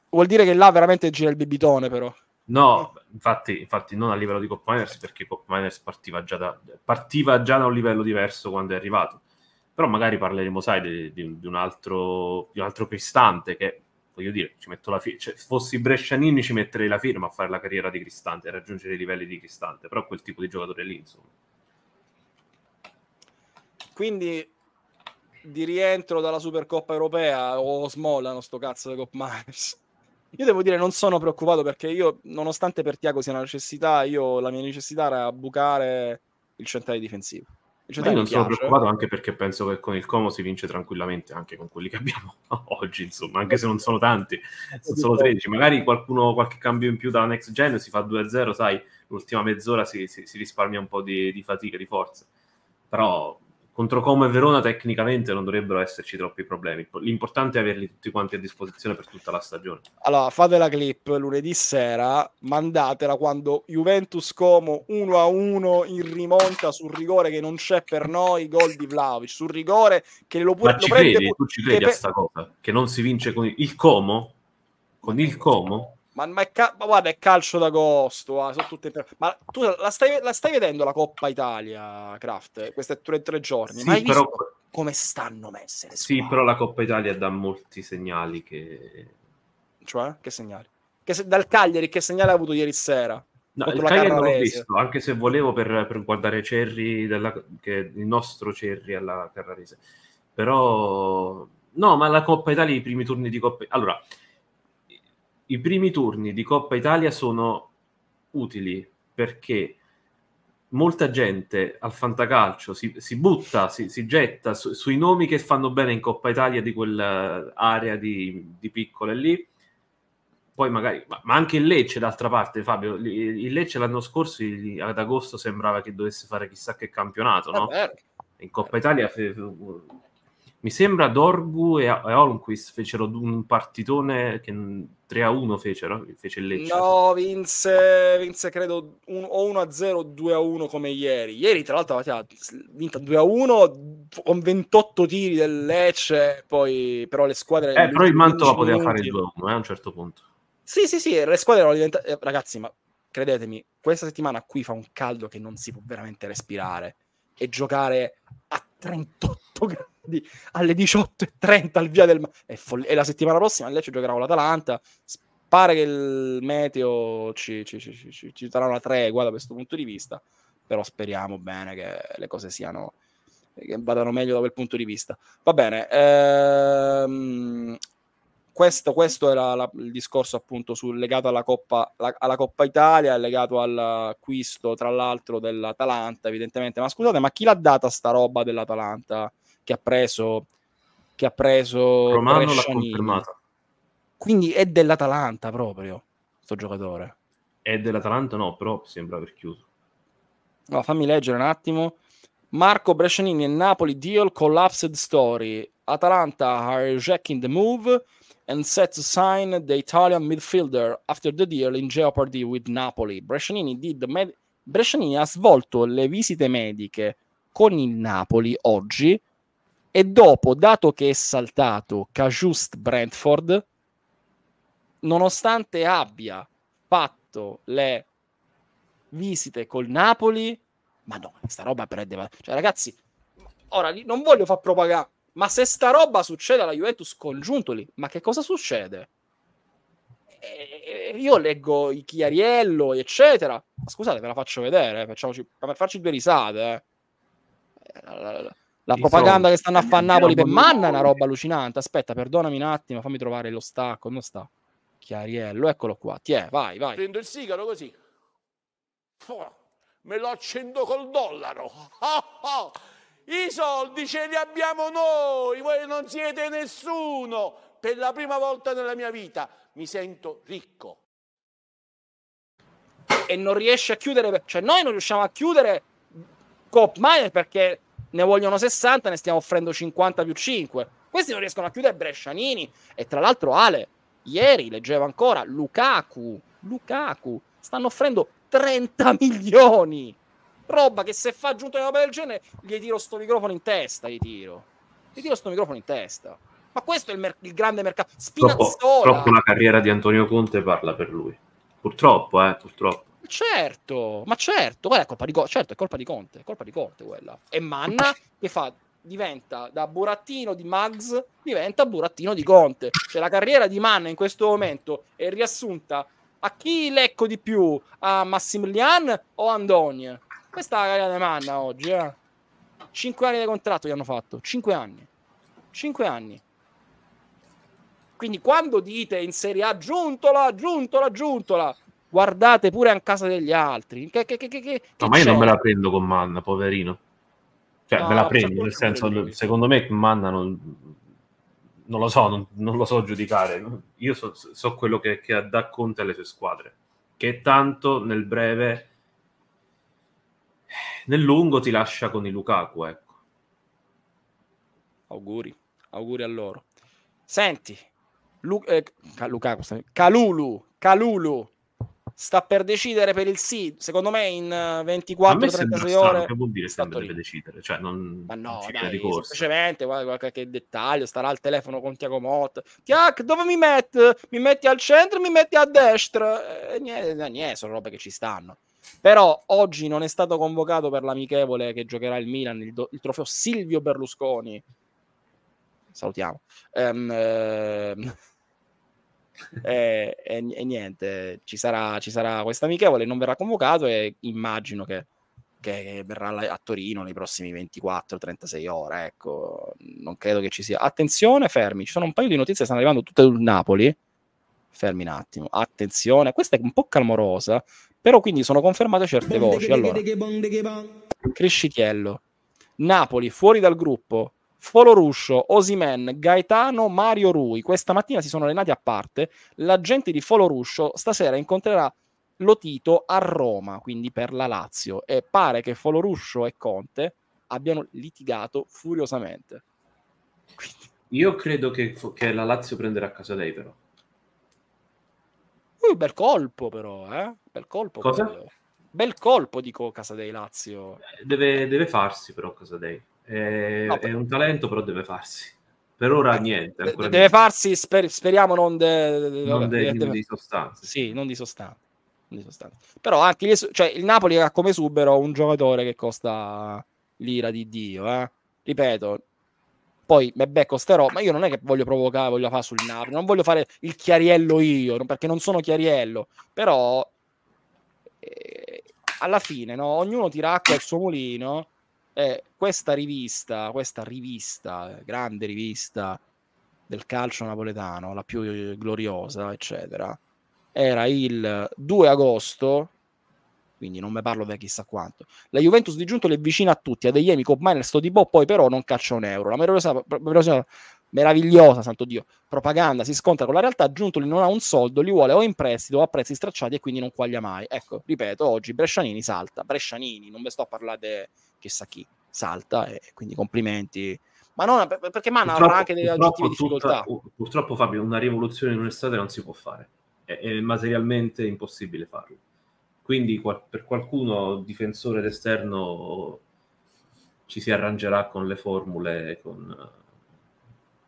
Vuol dire che là veramente gira il bibitone, però. No, infatti, infatti, non a livello di Cop Miners perché Cop Miners partiva già, da, partiva già da un livello diverso quando è arrivato. Però magari parleremo, sai, di, di, un, altro, di un altro cristante che voglio dire, ci metto la firma. Cioè, fossi Brescianini ci metterei la firma a fare la carriera di Cristante, a raggiungere i livelli di Cristante, però quel tipo di giocatore lì, insomma. Quindi di rientro dalla Supercoppa europea o oh, smollano sto cazzo di Cop Myers. [LAUGHS] Io devo dire non sono preoccupato perché io, nonostante per Tiago sia una necessità, io la mia necessità era bucare il centrale difensivo cioè, io non sono preoccupato anche perché penso che con il Como si vince tranquillamente anche con quelli che abbiamo [LAUGHS] oggi, insomma, anche se non sono tanti, sono solo 13. Magari qualcuno, qualche cambio in più da next gen si fa 2-0, sai, l'ultima mezz'ora si, si, si risparmia un po' di, di fatica, di forza. Però contro Como e Verona tecnicamente non dovrebbero esserci troppi problemi. L'importante è averli tutti quanti a disposizione per tutta la stagione. Allora, fate la clip lunedì sera, mandatela quando Juventus Como 1 1 in rimonta sul rigore che non c'è per noi, gol di Vlaovic, sul rigore che lo può Ma tu ci credi a sta cosa? Che non si vince con il Como? Con il Como? Ma, ma, è cal- ma guarda, è calcio d'agosto. Ah, per- ma tu la stai, la stai, vedendo la Coppa Italia, Kraft? Queste tre, tre giorni. Sì, però... come stanno messe? sì, però la Coppa Italia dà molti segnali. Che... Cioè, che segnali? Che se- dal Cagliari, che segnale ha avuto ieri sera? No, il Cagliari l'ho visto, anche se volevo per, per guardare Cerri, della, il nostro Cerri alla Carrarese. Però, no, ma la Coppa Italia, i primi turni di Coppa... Allora, i primi turni di Coppa Italia sono utili perché molta gente al fantacalcio si, si butta, si, si getta su, sui nomi che fanno bene in Coppa Italia di quell'area eh, di, di piccole lì. Poi magari, ma, ma anche il Lecce d'altra parte, Fabio. Il Lecce l'anno scorso ad agosto sembrava che dovesse fare chissà che campionato, no? In Coppa Italia eh, mi sembra Dorgu e, e Olmquist fecero un partitone che 3 a 1 fecero, fece il Lecce. No, vinse, vinse credo un, o 1 a 0 o 2 a 1 come ieri. Ieri tra l'altro ha vinto 2 a 1 con 28 tiri del Lecce, poi però le squadre... Eh, però il Mantova poteva fare il 2 a 1 eh, a un certo punto. Sì, sì, sì, le squadre erano diventate... Eh, ragazzi, ma credetemi, questa settimana qui fa un caldo che non si può veramente respirare e giocare a 38 gradi alle 18.30 al via del mare. E, folle- e la settimana prossima lei ci giocherà con l'Atalanta. Pare che il meteo ci, ci, ci, ci, ci darà una tregua da questo punto di vista, però speriamo bene che le cose siano che vadano meglio da quel punto di vista. Va bene, ehm, questo, questo era la, il discorso appunto sul, legato alla Coppa, la, alla Coppa Italia, legato all'acquisto tra l'altro dell'Atalanta evidentemente. Ma scusate, ma chi l'ha data sta roba dell'Atalanta che ha preso, che ha preso Romano Brescianini? l'ha confermata. Quindi è dell'Atalanta proprio, sto giocatore. È dell'Atalanta no, però sembra aver chiuso. No, fammi leggere un attimo. Marco Brescianini e Napoli deal collapsed story. Atalanta are rejecting the move and set to sign the Italian midfielder after the deal in jeopardy with Napoli. Brescianini, med- Brescianini ha svolto le visite mediche con il Napoli oggi e dopo, dato che è saltato Cajust Brentford, nonostante abbia fatto le visite col Napoli, ma no, sta roba prende... Cioè ragazzi, ora non voglio far propaganda, ma se sta roba succede alla Juventus con Giuntoli, ma che cosa succede? io leggo i Chiariello, eccetera. Ma scusate, ve la faccio vedere, eh, per farci due risate. Eh. eh la propaganda che stanno a fare a eh, Napoli per Manna è una roba allucinante. Aspetta, perdonami un attimo, fammi trovare lo stacco. Non sta? Chiariello, eccolo qua. Tiè, vai, vai. Prendo il sigaro così. me lo accendo col dollaro. Oh, [LAUGHS] oh. I soldi ce li abbiamo noi, voi non siete nessuno. Per la prima volta nella mia vita mi sento ricco. E non riesce a chiudere, cioè noi non riusciamo a chiudere Cop Miner perché ne vogliono 60, ne stiamo offrendo 50 più 5. Questi non riescono a chiudere Brescianini. E tra l'altro Ale, ieri leggevo ancora, Lukaku, Lukaku, stanno offrendo 30 milioni roba che se fa aggiunto una roba del genere, gli tiro sto microfono in testa, gli tiro. Gli tiro sto microfono in testa. Ma questo è il, mer- il grande mercato. Spinazzola. Purtroppo la carriera di Antonio Conte parla per lui. Purtroppo, eh, purtroppo. Certo, ma certo, guarda, è colpa di, Go- certo, è colpa di Conte, è colpa di Conte quella. E Manna che fa diventa da burattino di Mags diventa burattino di Conte. Cioè la carriera di Manna in questo momento è riassunta a chi lecco di più, a Massimilian o Andonia? Questa è la carriera di Manna oggi, eh. 5 anni di contratto gli hanno fatto, 5 anni. 5 anni. Quindi quando dite in Serie A giuntola, giuntola, giuntola, guardate pure a casa degli altri. Che, che, che, che no, ma io non me la prendo con Manna, poverino. Cioè, no, me la prendo, nel senso, secondo me Manna non, non lo so, non, non, lo so giudicare. Io so, so quello che, che dà conto alle sue squadre, che tanto nel breve nel lungo ti lascia con i Lukaku, ecco. Auguri, auguri a loro. Senti, Lu- eh, Lukaku, Calulu, Calulu sta per decidere per il sì, secondo me in 24-36 eh, ore. Che vuol dire sta per decidere? Cioè, non, Ma no, semplicemente qualche dettaglio, starà al telefono con Tiago Mott. Tiac, dove mi metti? Mi metti al centro, mi metti a destra? Eh, niente, niente, sono robe che ci stanno. Però oggi non è stato convocato per l'amichevole che giocherà il Milan, il, do- il trofeo Silvio Berlusconi. Salutiamo. Um, ehm, ehm [LAUGHS] e, e, e, niente, ci sarà, ci sarà questa amichevole, non verrà convocato e immagino che, che, che verrà a Torino nei prossimi 24-36 ore. Ecco, non credo che ci sia. Attenzione, fermi, ci sono un paio di notizie che stanno arrivando tutte dal Napoli. Fermi un attimo, attenzione, questa è un po' calmorosa però quindi sono confermate certe voci. Allora, Crescitiello, Napoli fuori dal gruppo, Foloruscio, Osimen, Gaetano, Mario Rui. Questa mattina si sono allenati a parte. La gente di Foloruscio stasera incontrerà Lotito a Roma, quindi per la Lazio. E pare che Foloruscio e Conte abbiano litigato furiosamente. Quindi... Io credo che, che la Lazio prenderà a casa lei, però. Uh, bel colpo però, eh? Bel colpo. Cosa? Bel colpo, dico, Casadei Lazio. Eh, deve, deve farsi però Casadei. È, no, è un talento, però deve farsi. Per ora eh, niente. Deve niente. farsi, sper- speriamo, non, de- non vabbè, de- deve... di sostanza. Sì, non di sostanza. Però anche lì, cioè, il Napoli ha come subero un giocatore che costa l'ira di Dio. Eh? Ripeto, poi me becco ste ma io non è che voglio provocare, voglio fare sul Napoli, non voglio fare il chiariello io, perché non sono chiariello, però eh, alla fine no? ognuno tira acqua al suo mulino, e questa rivista, questa rivista, grande rivista del calcio napoletano, la più gloriosa, eccetera, era il 2 agosto quindi non me parlo per chissà quanto. La Juventus di Giuntoli è vicina a tutti, a degli emi, Cobb Miner, sto di boh, poi però non caccia un euro. La meravigliosa, meravigliosa, meravigliosa, santo Dio, propaganda si scontra con la realtà, Giuntoli non ha un soldo, li vuole o in prestito o a prezzi stracciati e quindi non quaglia mai. Ecco, ripeto, oggi Brescianini salta, Brescianini, non vi sto a parlare di chissà chi, salta e quindi complimenti ma non perché Mana avrà anche delle oggettive difficoltà. Tutta, purtroppo, Fabio, una rivoluzione in un'estate non si può fare, è, è materialmente impossibile farlo. Quindi qual- per qualcuno difensore d'esterno ci si arrangerà con le formule, con,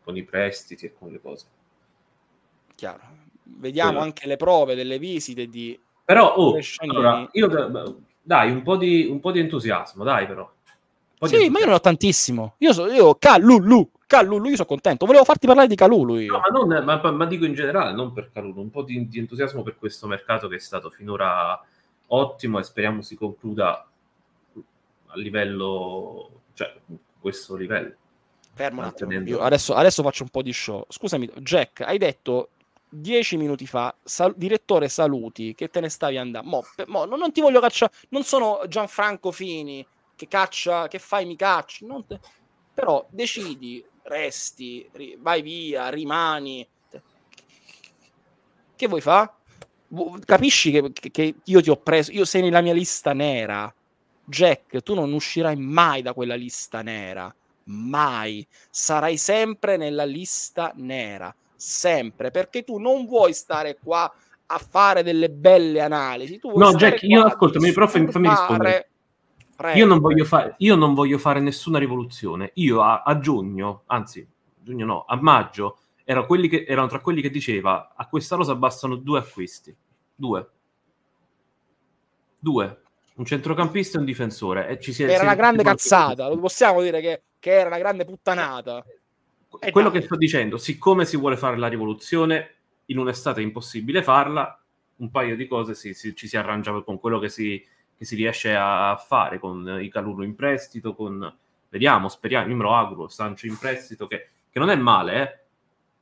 con i prestiti e con le cose. Chiaro. Vediamo Quello. anche le prove delle visite di... Però, oh, allora, io, dai, un po, di, un po' di entusiasmo, dai però. Sì, ma io non ho tantissimo. Io, so, io Calulu, Calulu, io sono contento. Volevo farti parlare di Calulu. Io. No, ma, non, ma, ma, dico in generale, non per Calulu, un po' di, di, entusiasmo per questo mercato che è stato finora ottimo e speriamo si concluda a livello, cioè questo livello. Fermo un ah, attimo, io adesso, adesso faccio un po' di show. Scusami, Jack, hai detto dieci minuti fa, sal- direttore saluti, che te ne stavi andando? Mo, pe- mo, non, non, ti voglio cacciare, non sono Gianfranco Fini che caccia, che fai mi cacci, Non te- però decidi, resti, ri- vai via, rimani. Che vuoi fare? capisci che, che, io ti ho preso, io sei nella mia lista nera. Jack, tu non uscirai mai da quella lista nera, mai. Sarai sempre nella lista nera, sempre, perché tu non vuoi stare qua a fare delle belle analisi. no, Jack, io ascolto, mi fammi, fammi rispondere. Io non, fare, io non, voglio fare nessuna rivoluzione. Io a, a giugno, anzi, giugno no, a maggio erano, che, erano tra quelli che diceva a questa rosa bastano due acquisti. Due. Due. Un centrocampista e un difensore. E ci si è, era una grande cazzata, lo possiamo dire che, che era una grande puttanata. E eh, eh, quello dai. che sto dicendo, siccome si vuole fare la rivoluzione, in un'estate è impossibile farla, un paio di cose si, si, ci si arrangia con quello che si, che si, riesce a fare con i Calulu in prestito, con vediamo, speriamo, io me lo auguro, Sancho in prestito, che, che non è male, eh?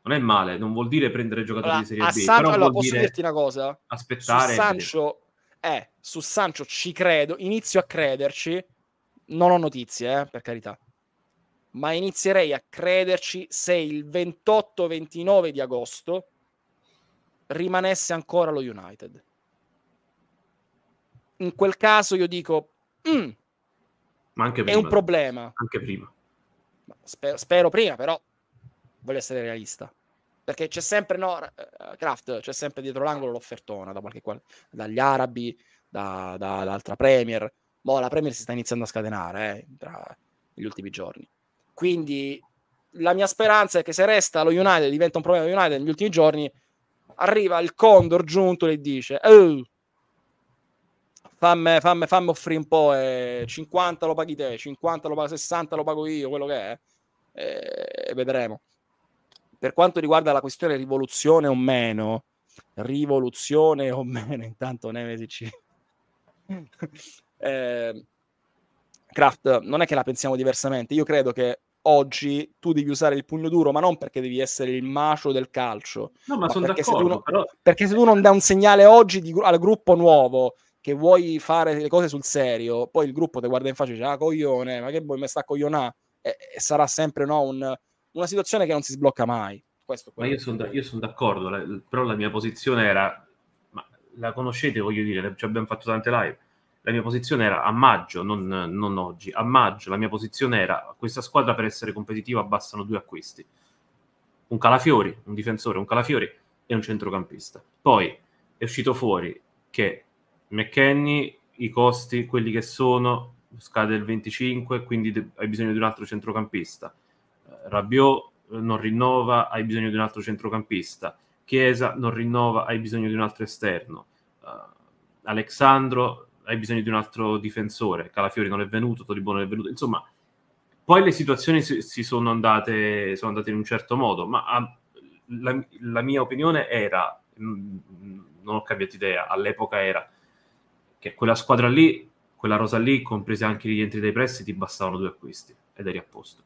non è male, non vuol dire prendere giocatori allora, di Serie B. Sancio, però allora, posso dire... dirti una cosa? Aspettare. Su Sancho, eh, su Sancho ci credo, inizio a crederci, non ho notizie, eh, per carità, ma inizierei a crederci se il 28-29 di agosto rimanesse ancora lo United. In quel caso io dico, mm, ma anche prima, è un problema. Anche prima. Spero, spero prima, però voglio essere realista. Perché c'è sempre, no, eh, Kraft, c'è sempre dietro l'angolo l'offertona da qualche, dagli arabi, da, da, dall'altra Premier. Boh, la Premier si sta iniziando a scatenare eh, tra gli ultimi giorni. Quindi la mia speranza è che se resta lo United, diventa un problema United negli ultimi giorni, arriva il Condor giunto e dice oh, fammi, fammi, fammi offrire un po' eh, 50 lo paghi te, 50 lo pago, 60 lo pago io, quello che è, eh, e eh, vedremo. Per quanto riguarda la questione rivoluzione o meno, rivoluzione o meno, [LAUGHS] intanto Nemesis ci... eh, Kraft, non è che la pensiamo diversamente, io credo che oggi tu devi usare il pugno duro, ma non perché devi essere il macio del calcio. No, ma, ma sono perché d'accordo. Se non, però... Perché se tu non dai un segnale oggi di, al gruppo nuovo che vuoi fare le cose sul serio, poi il gruppo ti guarda in faccia e dice, ah coglione, ma che vuoi, mi sta coglionà? E, e sarà sempre no, un una situazione che non si sblocca mai. Questo ma io sono da, son d'accordo, la, però la mia posizione era, ma la conoscete, voglio dire, ci abbiamo fatto tante live. La mia posizione era a maggio, non, non oggi, a maggio la mia posizione era questa squadra per essere competitiva abbassano due acquisti. Un Calafiori, un difensore, un Calafiori e un centrocampista. Poi è uscito fuori che McKenny, i costi, quelli che sono, scade il 25, quindi hai bisogno di un altro centrocampista. Rabiot eh, non rinnova, hai bisogno di un altro centrocampista, Chiesa non rinnova, hai bisogno di un altro esterno, uh, Alexandro hai bisogno di un altro difensore, Calafiori non è venuto, Toribone non è venuto, insomma, poi le situazioni si, si sono, andate, sono, andate, in un certo modo, ma a, ah, la, la, mia opinione era, mh, mm, mm, non ho cambiato idea, all'epoca era che quella squadra lì, quella rosa lì, compresi anche gli entri dei prestiti, bastavano due acquisti ed eri a posto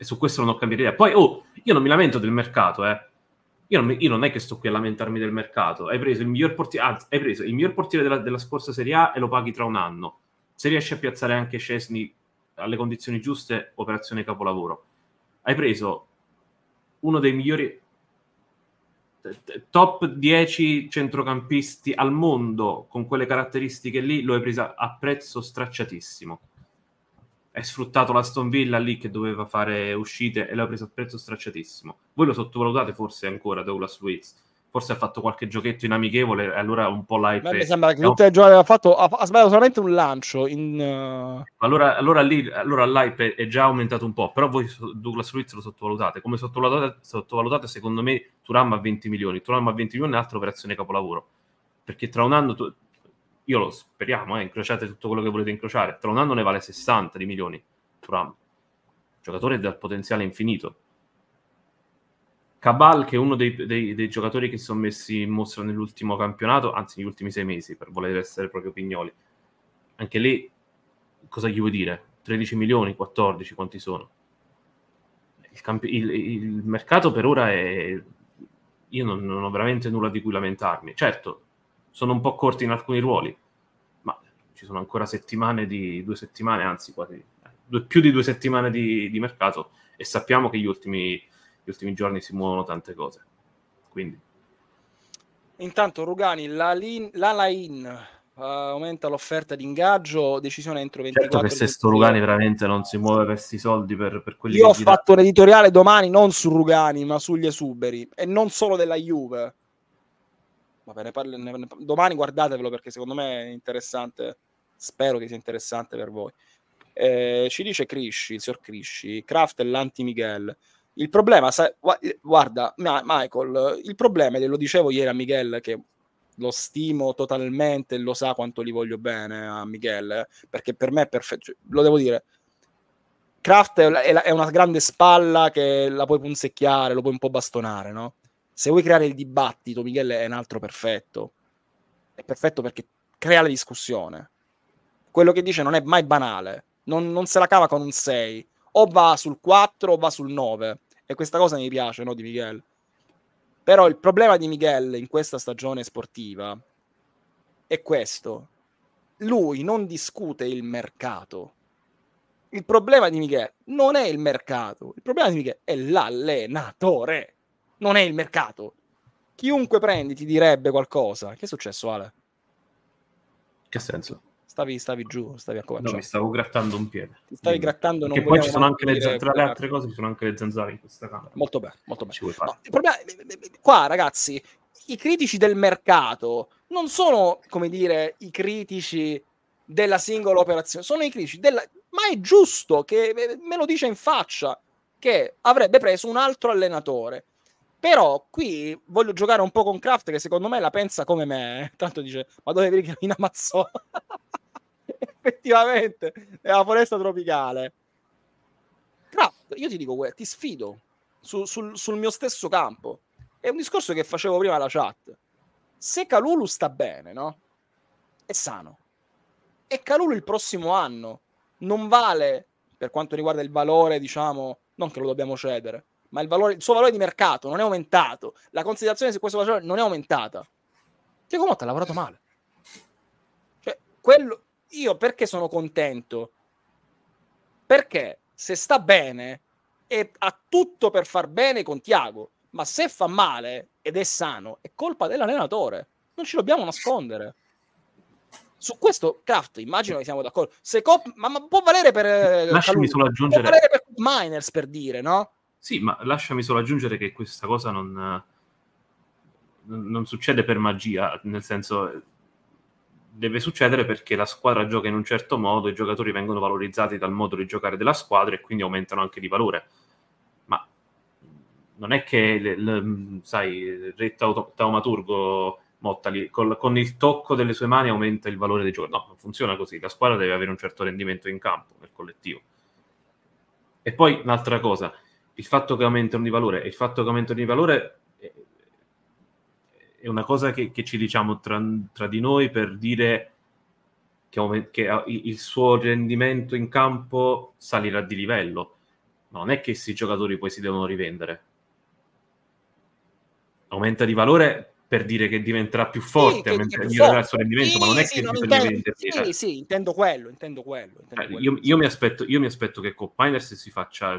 e su questo non ho cambiato idea. Poi, oh, io non mi lamento del mercato, eh. Io non, mi, io non, è che sto qui a lamentarmi del mercato. Hai preso il miglior portiere, anzi, hai preso il miglior portiere della, della, scorsa Serie A e lo paghi tra un anno. Se riesci a piazzare anche Cesni alle condizioni giuste, operazione capolavoro. Hai preso uno dei migliori top 10 centrocampisti al mondo con quelle caratteristiche lì, lo hai preso a prezzo stracciatissimo è sfruttato la Stone Villa lì che doveva fare uscite e l'ha preso a prezzo stracciatissimo. Voi lo sottovalutate forse ancora Douglas Luiz? Forse ha fatto qualche giochetto inamichevole e allora un po' l'hype. Mi sembra che tutte le giocate ha fatto, ha, sbagliato solamente un lancio. In, uh... allora, allora, lì allora l'hype è già aumentato un po', però voi Douglas Ruiz lo sottovalutate. Come sottovalutate, sottovalutate secondo me Turam a 20 milioni. Turam a 20 milioni è un'altra operazione capolavoro. Perché tra un anno tu, io lo speriamo, eh, incrociate tutto quello che volete incrociare, tra un anno ne vale 60 di milioni Turam, giocatore dal potenziale infinito. Cabal, che è uno dei, dei, dei giocatori che si sono messi in mostra nell'ultimo campionato, anzi negli ultimi sei mesi, per voler essere proprio pignoli. Anche lì, cosa gli vuoi dire? 13 milioni, 14, quanti sono? Il, camp- il, il mercato per ora è... Io non, non ho veramente nulla di cui lamentarmi. Certo, sono un po' corti in alcuni ruoli, ma ci sono ancora settimane di due settimane, anzi quasi due, più di due settimane di, di mercato e sappiamo che gli ultimi, gli ultimi giorni si muovono tante cose. Quindi. Intanto Rugani, la, line uh, aumenta l'offerta di ingaggio, decisione entro 24 Certo che se sto Rugani veramente non si muove per questi soldi per, per quelli Io ho fatto dà. un editoriale domani non su Rugani, ma sugli esuberi e non solo della Juve. Vabbè, ne parlo, ne, ne, domani guardatevelo perché secondo me è interessante. Spero che sia interessante per voi. Eh, ci dice Crisci, il signor Crisci, Kraft è l'anti-Miguel. Il problema, sa, eh, guarda, ma, Michael, il problema, glielo dicevo ieri a Miguel, che lo stimo totalmente, lo sa quanto li voglio bene a Miguel, perché per me è perfetto, cioè, lo devo dire. Kraft è, è, è una grande spalla che la puoi punzecchiare, lo puoi un po' bastonare, no? se vuoi creare il dibattito, Michele è un altro perfetto. È perfetto perché crea la discussione. Quello che dice non è mai banale, non, non se la cava con un 6, o va sul 4 o va sul 9. E questa cosa mi piace, no, di Miguel. Però il problema di Miguel in questa stagione sportiva è questo. Lui non discute il mercato. Il problema di Miguel non è il mercato, il problema di Miguel è l'allenatore non è il mercato. Chiunque prendi ti direbbe qualcosa. Che è successo, Ale? Che senso? Stavi, stavi giù, stavi a covacciare. No, mi stavo grattando un piede. Ti stavi mm. grattando un piede. poi ci sono anche le zanzare, tra le altre cose ci sono anche le zanzare in questa camera. Molto bene, molto bene. Ci No, problema... Eh, eh, eh, qua, ragazzi, i critici del mercato non sono, come dire, i critici della singola operazione, sono i critici della... Ma è giusto che me lo dice in faccia che avrebbe preso un altro allenatore però qui voglio giocare un po' con Kraft che secondo me la pensa come me. Eh. Tanto dice, ma dove vedi che mi ammazzò? [LAUGHS] Effettivamente, la foresta tropicale. Kraft, io ti dico, ti sfido su, sul, sul mio stesso campo. È un discorso che facevo prima alla chat. Se Calulu sta bene, no? È sano. E Calulu il prossimo anno non vale, per quanto riguarda il valore, diciamo, non che lo dobbiamo cedere, ma il, valore, il, suo valore di mercato non è aumentato, la considerazione su questo valore non è aumentata. Diego Motta ha lavorato male. Cioè, quello, io perché sono contento? Perché se sta bene e ha tutto per far bene con Tiago, ma se fa male ed è sano, è colpa dell'allenatore. Non ci dobbiamo nascondere. Su questo, Kraft, immagino che siamo d'accordo. Se Cop- ma, ma, può valere per... Eh, Lasciami Calum, solo aggiungere... Può valere per Miners, per dire, no? Sì, ma lasciami solo aggiungere che questa cosa non, non succede per magia, nel senso deve succedere perché la squadra gioca in un certo modo, i giocatori vengono valorizzati dal modo di giocare della squadra e quindi aumentano anche di valore. Ma non è che, le, le, sai, il re taumaturgo Mottali col, con il tocco delle sue mani aumenta il valore dei giocatori. No, non funziona così. La squadra deve avere un certo rendimento in campo, nel collettivo. E poi un'altra cosa il fatto che aumentano di valore e il fatto che aumentano di valore eh, è, una cosa che, che ci diciamo tra, tra, di noi per dire che, aument- che, ah, il suo rendimento in campo salirà di livello. Ma non è che questi giocatori poi si devono rivendere. Aumenta di valore per dire che diventerà più forte, sì, diventerà più forte. il suo rendimento, sì, ma non è sì, che non intendo, sì, sì, intendo quello, intendo quello. Intendo eh, quello io, io, mi aspetto, io mi aspetto che Copiners si faccia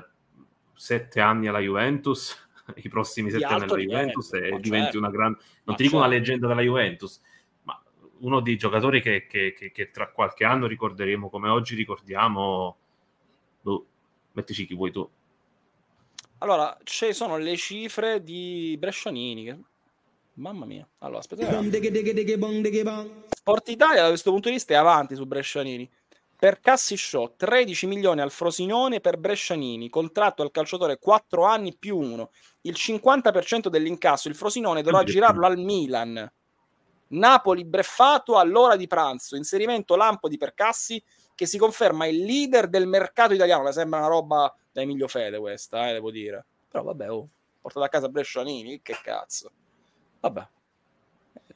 sette anni alla Juventus, [LAUGHS] i prossimi sette anni alla Juventus livello, e certo. diventi una grande, non ti dico certo. una leggenda della Juventus, ma uno dei giocatori che, che, che, che tra qualche anno ricorderemo come oggi ricordiamo, boh, mettici chi vuoi tu. Allora, ci sono le cifre di Brescianini. Mamma mia. Allora, aspetta. Sport Italia da questo punto di vista è avanti su Brescianini per Cassi Show 13 milioni al Frosinone per Brescianini, contratto al calciatore 4 anni più 1. Il 50% dell'incasso il Frosinone dovrà girarlo al Milan. Napoli breffato all'ora di pranzo, inserimento lampo di Percassi che si conferma il leader del mercato italiano. Mi sembra una roba da Emilio Fede questa, eh, devo dire. Però vabbè, oh, portato a casa Brescianini, che cazzo. Vabbè,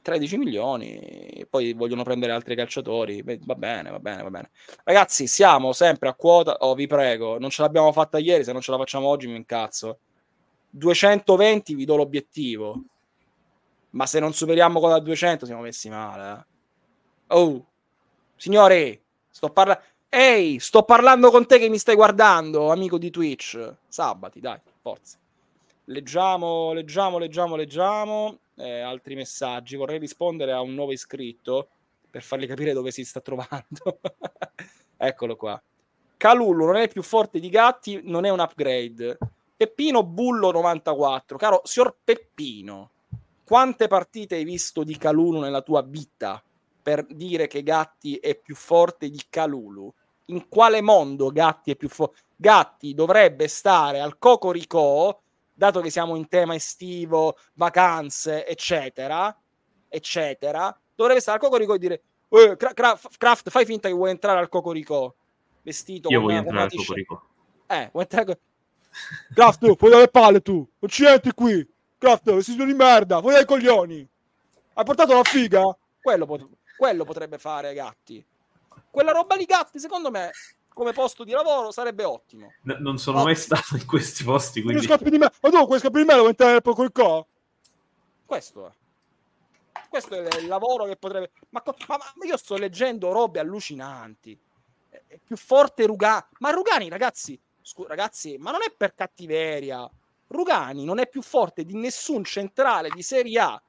13 milioni, poi vogliono prendere altri calciatori, va bene, va bene, va bene. Ragazzi, siamo sempre a quota, oh vi prego, non ce l'abbiamo fatta ieri, se non ce la facciamo oggi mi incazzo. 220 vi do l'obiettivo, ma se non superiamo quota 200 siamo messi male. Eh. Oh, signori, sto parlando... Ehi, sto parlando con te che mi stai guardando, amico di Twitch. Sabati, dai, forza. Leggiamo, leggiamo, leggiamo, leggiamo. Eh, altri messaggi. Vorrei rispondere a un nuovo iscritto per fargli capire dove si sta trovando. [LAUGHS] Eccolo qua. Calullo non è più forte di Gatti, non è un upgrade. Peppino Bullo 94. Caro signor Peppino, quante partite hai visto di Calullo nella tua vita per dire che Gatti è più forte di Calullo? In quale mondo Gatti è più forte? Gatti dovrebbe stare al Cocorico dato che siamo in tema estivo, vacanze, eccetera, eccetera, dovrebbe stare al Cocorico e dire eh, Craft, fai finta che vuoi entrare al Cocorico vestito Io con, voglio entrare al Cocorico. Eh, vuoi entrare al Craft, tu, fuori palle tu, non ci entri qui. Craft, vestito di merda, fuori dai coglioni. Hai portato la figa? Quello, pot- quello potrebbe fare Gatti. Quella roba di Gatti, secondo me, come posto di lavoro sarebbe ottimo. No, non sono oh. mai stato in questi posti. Quindi... Scappi di me, ma tu puoi scappare di me, lo entrare il co. Questo è. Questo è il lavoro che potrebbe. Ma, co... ma, ma io sto leggendo robe allucinanti. È, è più forte Rugani. Ma Rugani, ragazzi, scu- ragazzi, ma non è per cattiveria. Rugani non è più forte di nessun centrale di Serie A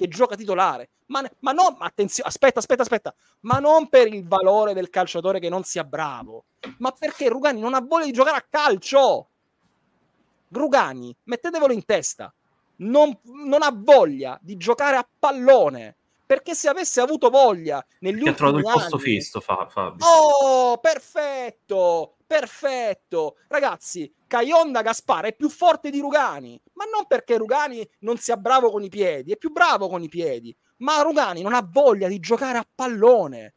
che gioca titolare. Ma, ma no, ma attenzione, aspetta, aspetta, aspetta. Ma non per il valore del calciatore che non sia bravo, ma perché Rugani non ha voglia di giocare a calcio. Rugani, mettetevelo in testa, non, non ha voglia di giocare a pallone perché se avesse avuto voglia negli ultimi che ultimi ha trovato il posto fisso Fabio. Oh, perfetto! Perfetto! Ragazzi, Caionda Gaspar è più forte di Rugani, ma non perché Rugani non sia bravo con i piedi, è più bravo con i piedi, ma Rugani non ha voglia di giocare a pallone.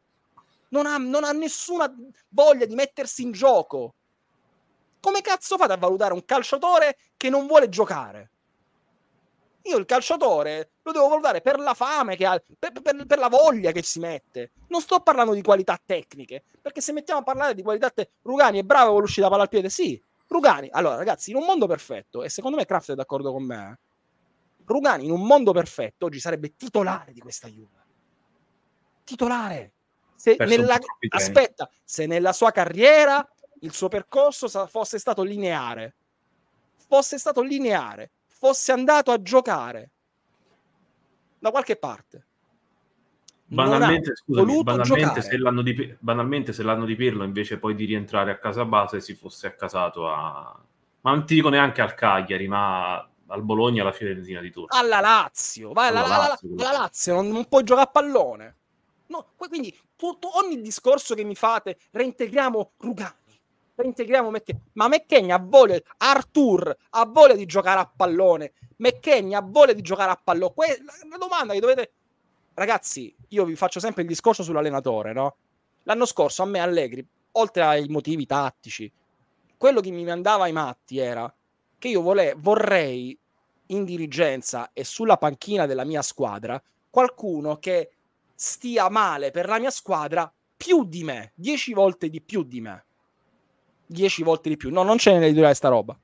Non ha, non ha nessuna voglia di mettersi in gioco. Come cazzo fate a valutare un calciatore che non vuole giocare? Io il calciatore lo devo valutare per la fame che ha, per, per, per, la voglia che si mette. Non sto parlando di qualità tecniche, perché se mettiamo a parlare di qualità tecniche, Rugani è bravo con l'uscita palla al piede, sì. Rugani, allora ragazzi, in un mondo perfetto, e secondo me Kraft è d'accordo con me, eh, Rugani in un mondo perfetto oggi sarebbe titolare di questa Juve. Titolare. Se nella, aspetta, se nella sua carriera il suo percorso fosse stato lineare, fosse stato lineare, fosse andato a giocare da qualche parte. Banalmente, scusami, banalmente se, di, banalmente se, l'anno di, Pirlo invece poi di rientrare a casa base si fosse accasato a... Ma non ti dico neanche al Cagliari, ma al Bologna alla Fiorentina di Turno. Alla Lazio, vai alla, alla, alla Lazio, alla, Lazio non, non puoi giocare a pallone. No, quindi tutto, ogni discorso che mi fate, reintegriamo Rugani reintegriamo McKenny. Ma McKenny ha voglia, Arthur ha voglia di giocare a pallone, McKenny ha voglia di giocare a pallone. Que- la domanda che dovete... Ragazzi, io vi faccio sempre il discorso sull'allenatore, no? L'anno scorso a me Allegri, oltre ai motivi tattici, quello che mi mandava ai matti era che io vole- vorrei in dirigenza e sulla panchina della mia squadra qualcuno che stia male per la mia squadra più di me, dieci volte di più di me. 10 volte di più. No, non c'è nell'editoriale sta roba.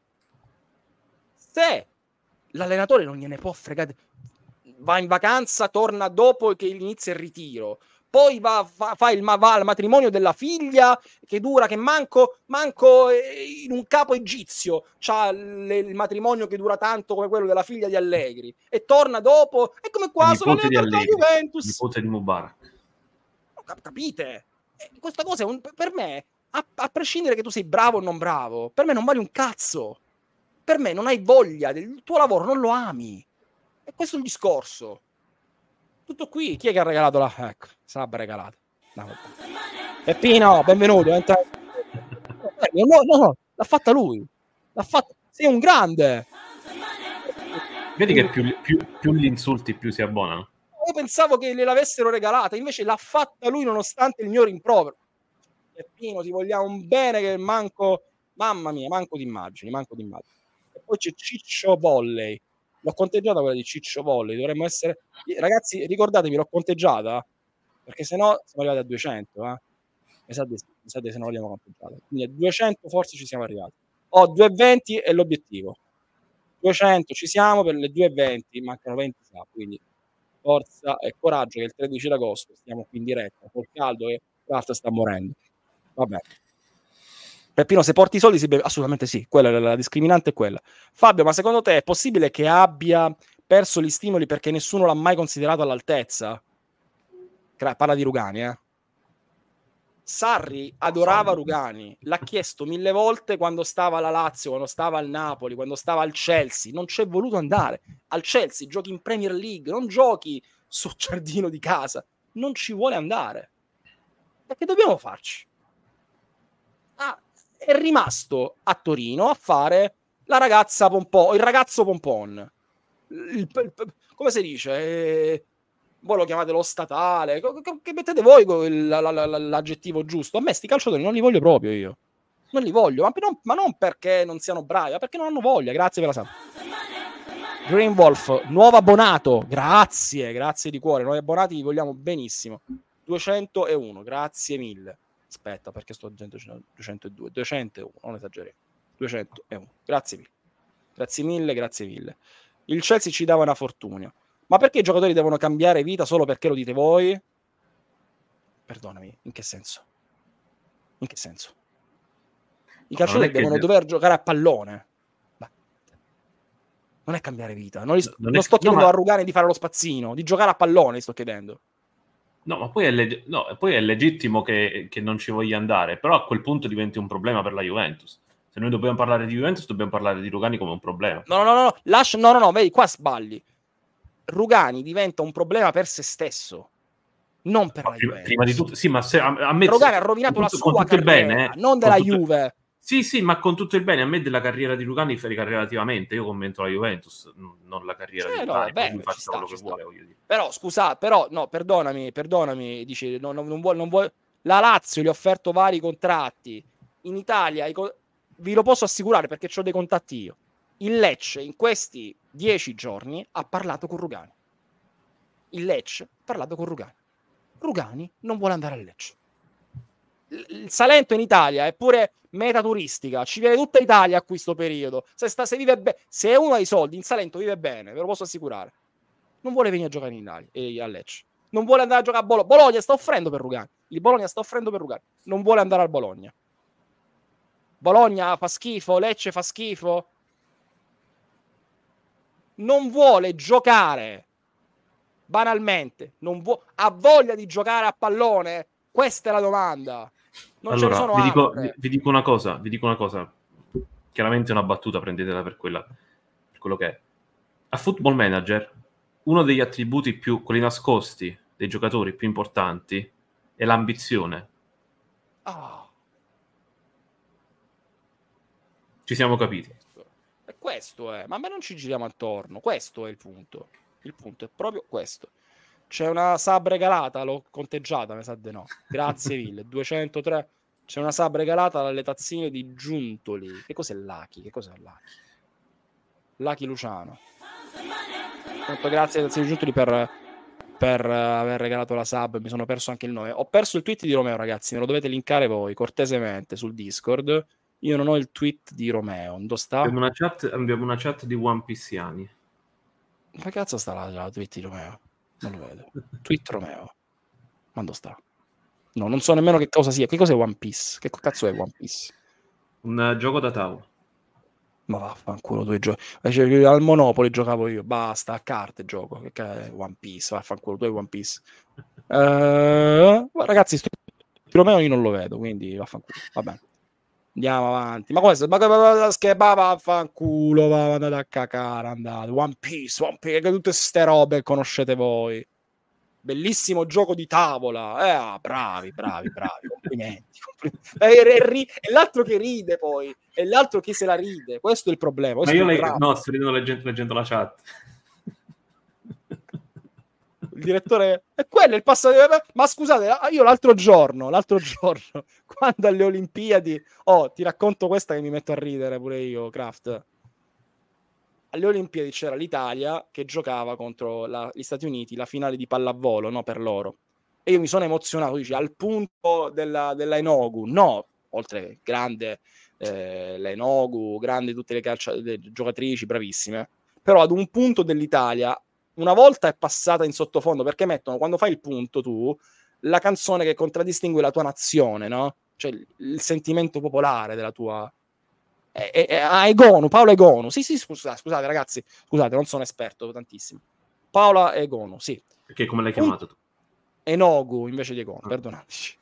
Se l'allenatore non gliene può fregare, va in vacanza, torna dopo che inizia il ritiro, poi va, fa, fa il, va al matrimonio della figlia che dura, che manco, manco eh, in un capo egizio ha il matrimonio che dura tanto come quello della figlia di Allegri e torna dopo, è come qua, sono l'allenatore della Juventus. Il Nipote di Mubarak. capite? Eh, questa cosa è un, per me a, a prescindere che tu sei bravo o non bravo, per me non vali un cazzo. Per me non hai voglia, del tuo lavoro non lo ami. E questo è il discorso. Tutto qui. Chi è che ha regalato la hack? Ecco, Sab regalato. No. Peppino, benvenuto. Entra... Eh, no, no, no, l'ha fatta lui. L'ha fatta... Sei un grande. Vedi che più, più, più gli insulti, più si abbonano. Io pensavo che gliel'avessero regalata, invece l'ha fatta lui nonostante il mio rimprovero. Peppino, ti vogliamo bene che manco, mamma mia, manco di immagini, manco di immagini. E poi c'è Ciccio Volley, l'ho conteggiata quella di Ciccio Volley, dovremmo essere, ragazzi ricordatevi, l'ho conteggiata, perché se no siamo arrivati a 200, eh. mi, sa di, se no l'abbiamo conteggiata. Quindi a 200 forse ci siamo arrivati. Ho 220 è l'obiettivo. 200 ci siamo per le 2.20, mancano 20 quindi forza e coraggio che il 13 d'agosto stiamo qui in diretta col caldo e l'altra sta morendo. Vabbè. Peppino, se porti i soldi si beve... Assolutamente sì, quella la, la discriminante è quella. Fabio, ma secondo te è possibile che abbia perso gli stimoli perché nessuno l'ha mai considerato all'altezza? Parla di Rugani, eh. Sarri adorava Rugani, l'ha chiesto mille volte quando stava alla Lazio, quando stava al Napoli, quando stava al Chelsea, non c'è voluto andare. Al Chelsea giochi in Premier League, non giochi sul giardino di casa, non ci vuole andare. E che dobbiamo farci? è rimasto a Torino a fare la ragazza pompon, il ragazzo pompon. Il, il, come si dice? Eh, voi lo chiamate lo statale, che mettete voi l'aggettivo giusto? A me sti calciatori non li voglio proprio io. Non li voglio, ma non, ma non perché non siano bravi, ma perché non hanno voglia. Grazie per la santa. Green Wolf, nuovo abbonato. Grazie, grazie di cuore. Noi abbonati vi vogliamo benissimo. 201, grazie mille aspetta perché sto dicendo 202 201 non esagerare 201 grazie mille grazie mille grazie mille il Chelsea ci dava una fortuna ma perché i giocatori devono cambiare vita solo perché lo dite voi perdonami in che senso in che senso i calciatori devono che... dover giocare a pallone non è cambiare vita non, st- non, non è... sto chiedendo no, ma... a Rugani di fare lo spazzino di giocare a pallone sto chiedendo No, ma poi è, leg- no, poi è legittimo che, che, non ci voglia andare, però a quel punto diventi un problema per la Juventus. Se noi dobbiamo parlare di Juventus, dobbiamo parlare di Rugani come un problema. No, no, no, no, Lascia, no, no, no, vedi, qua sbagli. Rugani diventa un problema per se stesso, non per ma la prima, Juventus. Prima di tutto, sì, ma se, a, a me, Rugani ha rovinato tutto, la sua carriera, bene, eh, non della tutto, Juve. Sì, sì, ma con tutto il bene, a me della carriera di Lugano differiva relativamente. Io commento la Juventus, non la carriera cioè, di Lugano, no, beh, lui sta, quello che sta. vuole, voglio dire. Però, scusa, però, no, perdonami, perdonami, dice, no, no, non, vuole, non vuole... La Lazio gli ha offerto vari contratti. In Italia, co- vi lo posso assicurare perché ho dei contatti io. Il Lecce, in questi dieci giorni, ha parlato con Rugani. Il Lecce ha parlato con Rugani. Rugani non vuole andare al Lecce. Il Salento in Italia, eppure meta turistica. Ci viene tutta Italia a questo periodo. Se, sta, se, vive be- se uno ha i soldi in Salento, vive bene, ve lo posso assicurare. Non vuole venire a giocare in Italia e eh, a Lecce. Non vuole andare a giocare a Bologna. Bologna sta offrendo per Rugani. Il Bologna sta offrendo per Rugani. Non vuole andare al Bologna. Bologna fa schifo, Lecce fa schifo. Non vuole giocare banalmente, non vu- ha voglia di giocare a pallone? Questa è la domanda. Non allora, ce ne sono vi dico, vi, dico una cosa, vi dico una cosa. Chiaramente una battuta, prendetela per, quella, per quello che è. A Football Manager, uno degli attributi più, quelli nascosti, dei giocatori più importanti è l'ambizione. Oh. Ci siamo capiti. Questo è, eh. ma a me non ci giriamo attorno, questo è il punto. Il punto è proprio questo. C'è una sub regalata, l'ho conteggiata, mi sa di no. Grazie [LAUGHS] mille, 203. C'è una sub regalata dalle tazzine di Giuntoli. Che cos'è Lucky? Che cos'è Lachi? Lachi Luciano. Tanto grazie alle tazzine di Giuntoli per, per eh, aver regalato la sub. Mi sono perso anche il nome. Ho perso il tweet di Romeo, ragazzi. Me lo dovete linkare voi cortesemente sul Discord. Io non ho il tweet di Romeo. Dove sta? Abbiamo una chat, abbiamo una chat di One Pissiani. Ma cazzo sta la, la tweet di Romeo? Non lo vedo. Tweet Romeo. Quando sta? No, non so nemmeno che cosa sia. Che cos'è One Piece? Che cazzo è One Piece? Un uh, gioco da tavolo. Ma vaffanculo, due giochi. Eh, cioè, al Monopoli giocavo io. Basta, a carte gioco. Che è eh, One Piece, vaffanculo, due One Piece. Uh, ragazzi, sto... Romeo io non lo vedo, quindi vaffanculo. Va bene. Andiamo avanti. Ma questo, ma che va vaffanculo, va andate a cacare, andate. One Piece, One Piece, tutte ste robe conoscete voi. Bellissimo gioco di tavola. Eh, ah, bravi, bravi, bravi. [LAUGHS] complimenti. complimenti. È, eh, l'altro che ride poi, e l'altro che se la ride. Questo è il problema. Questo ma io le... no, sto ridendo leggendo, leggendo la chat il direttore è quello, il passo ma scusate, ah, io l'altro giorno, l'altro [LAUGHS] giorno, quando alle Olimpiadi, oh, ti racconto questa che mi metto a ridere pure io, Kraft. Alle Olimpiadi c'era l'Italia che giocava contro la, gli Stati Uniti, la finale di pallavolo, no, per loro. E io mi sono emozionato, dici, al punto della, della Enogu, no, oltre grande eh, la Enogu, grande tutte le, calcia, giocatrici, bravissime, però ad un punto dell'Italia una volta è passata in sottofondo perché mettono quando fai il punto tu la canzone che contraddistingue la tua nazione, no? Cioè il, il sentimento popolare della tua. è, eh, ah, Egonu, Paola Egonu. Sì, sì, scusate, scusate, ragazzi, scusate, non sono esperto tantissimo. Paola Egonu, sì. Perché come l'hai chiamato tu? Enogu invece di Egonu, ah. perdonateci.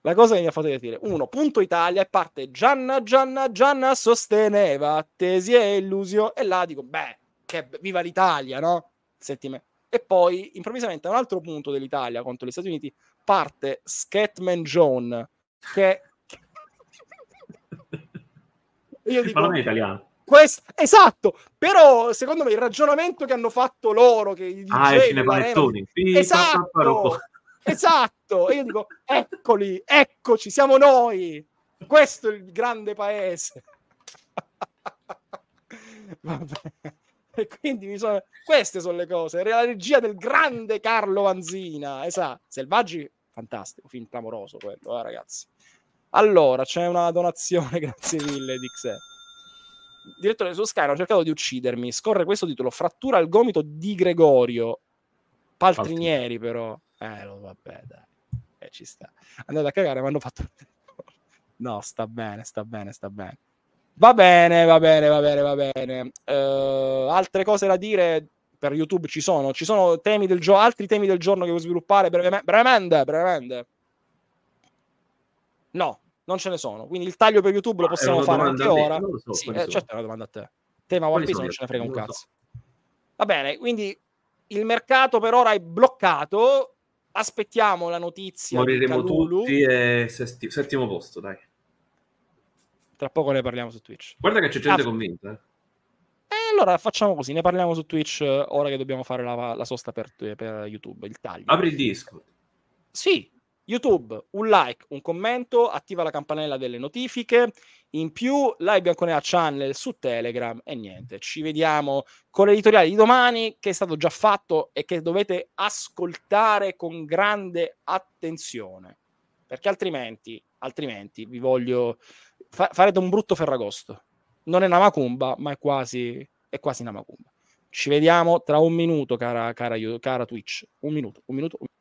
la cosa che mi ha fatto divertire, uno, punto Italia e parte Gianna, Gianna, Gianna sosteneva tesi e illusio e là dico, beh, che viva l'Italia, no? Settime. E poi improvvisamente a un altro punto dell'Italia contro gli Stati Uniti parte Scatman John che [LAUGHS] io dico non è italiano. Questo, esatto, però secondo me il ragionamento che hanno fatto loro che i Ah, il cinepanettone. Esatto. Esatto, e io dico eccoli, eccoci, siamo noi. Questo è il grande paese. [LAUGHS] Vabbè. E quindi sono... queste sono le cose. Era la regia del grande Carlo Vanzina. Esatto. Selvaggi, fantastico, film clamoroso quello, eh, ragazzi. Allora, c'è una donazione, [LAUGHS] grazie mille, di XE. Direttore su Sky, hanno cercato di uccidermi. Scorre questo titolo, Frattura al gomito di Gregorio. Paltrinieri, Paltrinieri. però. Eh, no, vabbè, dai. Eh, ci sta. Andate a cagare, ma hanno fatto... [LAUGHS] no, sta bene, sta bene, sta bene. Va bene, va bene, va bene, va bene. Uh, altre cose da dire per YouTube ci sono. Ci sono temi del gio- altri temi del giorno che vuoi sviluppare breve- brevemente, brevemente. No, non ce ne sono. Quindi il taglio per YouTube lo eh, possiamo fare anche ora. So, sì, eh, certo, è una domanda a te. Tema One Piece non ce ne frega un cazzo. So. Va bene, quindi il mercato per ora è bloccato. Aspettiamo la notizia. Moriremo tutti e sesti- settimo posto, dai. Tra poco ne parliamo su Twitch. Guarda che c'è gente ah, convinta. Eh. E eh, allora facciamo così, ne parliamo su Twitch eh, ora che dobbiamo fare la, la sosta per, eh, per, YouTube, il taglio. Apri il disco. Sì, YouTube, un like, un commento, attiva la campanella delle notifiche, in più live bianconea channel su Telegram e niente, ci vediamo con l'editoriale di domani che è stato già fatto e che dovete ascoltare con grande attenzione, perché altrimenti, altrimenti vi voglio fa- farete un brutto Ferragosto. Non è una macumba, ma è quasi, è quasi una macumba. Ci vediamo tra un minuto, cara, cara, cara Twitch. Un minuto, un minuto. Un minuto.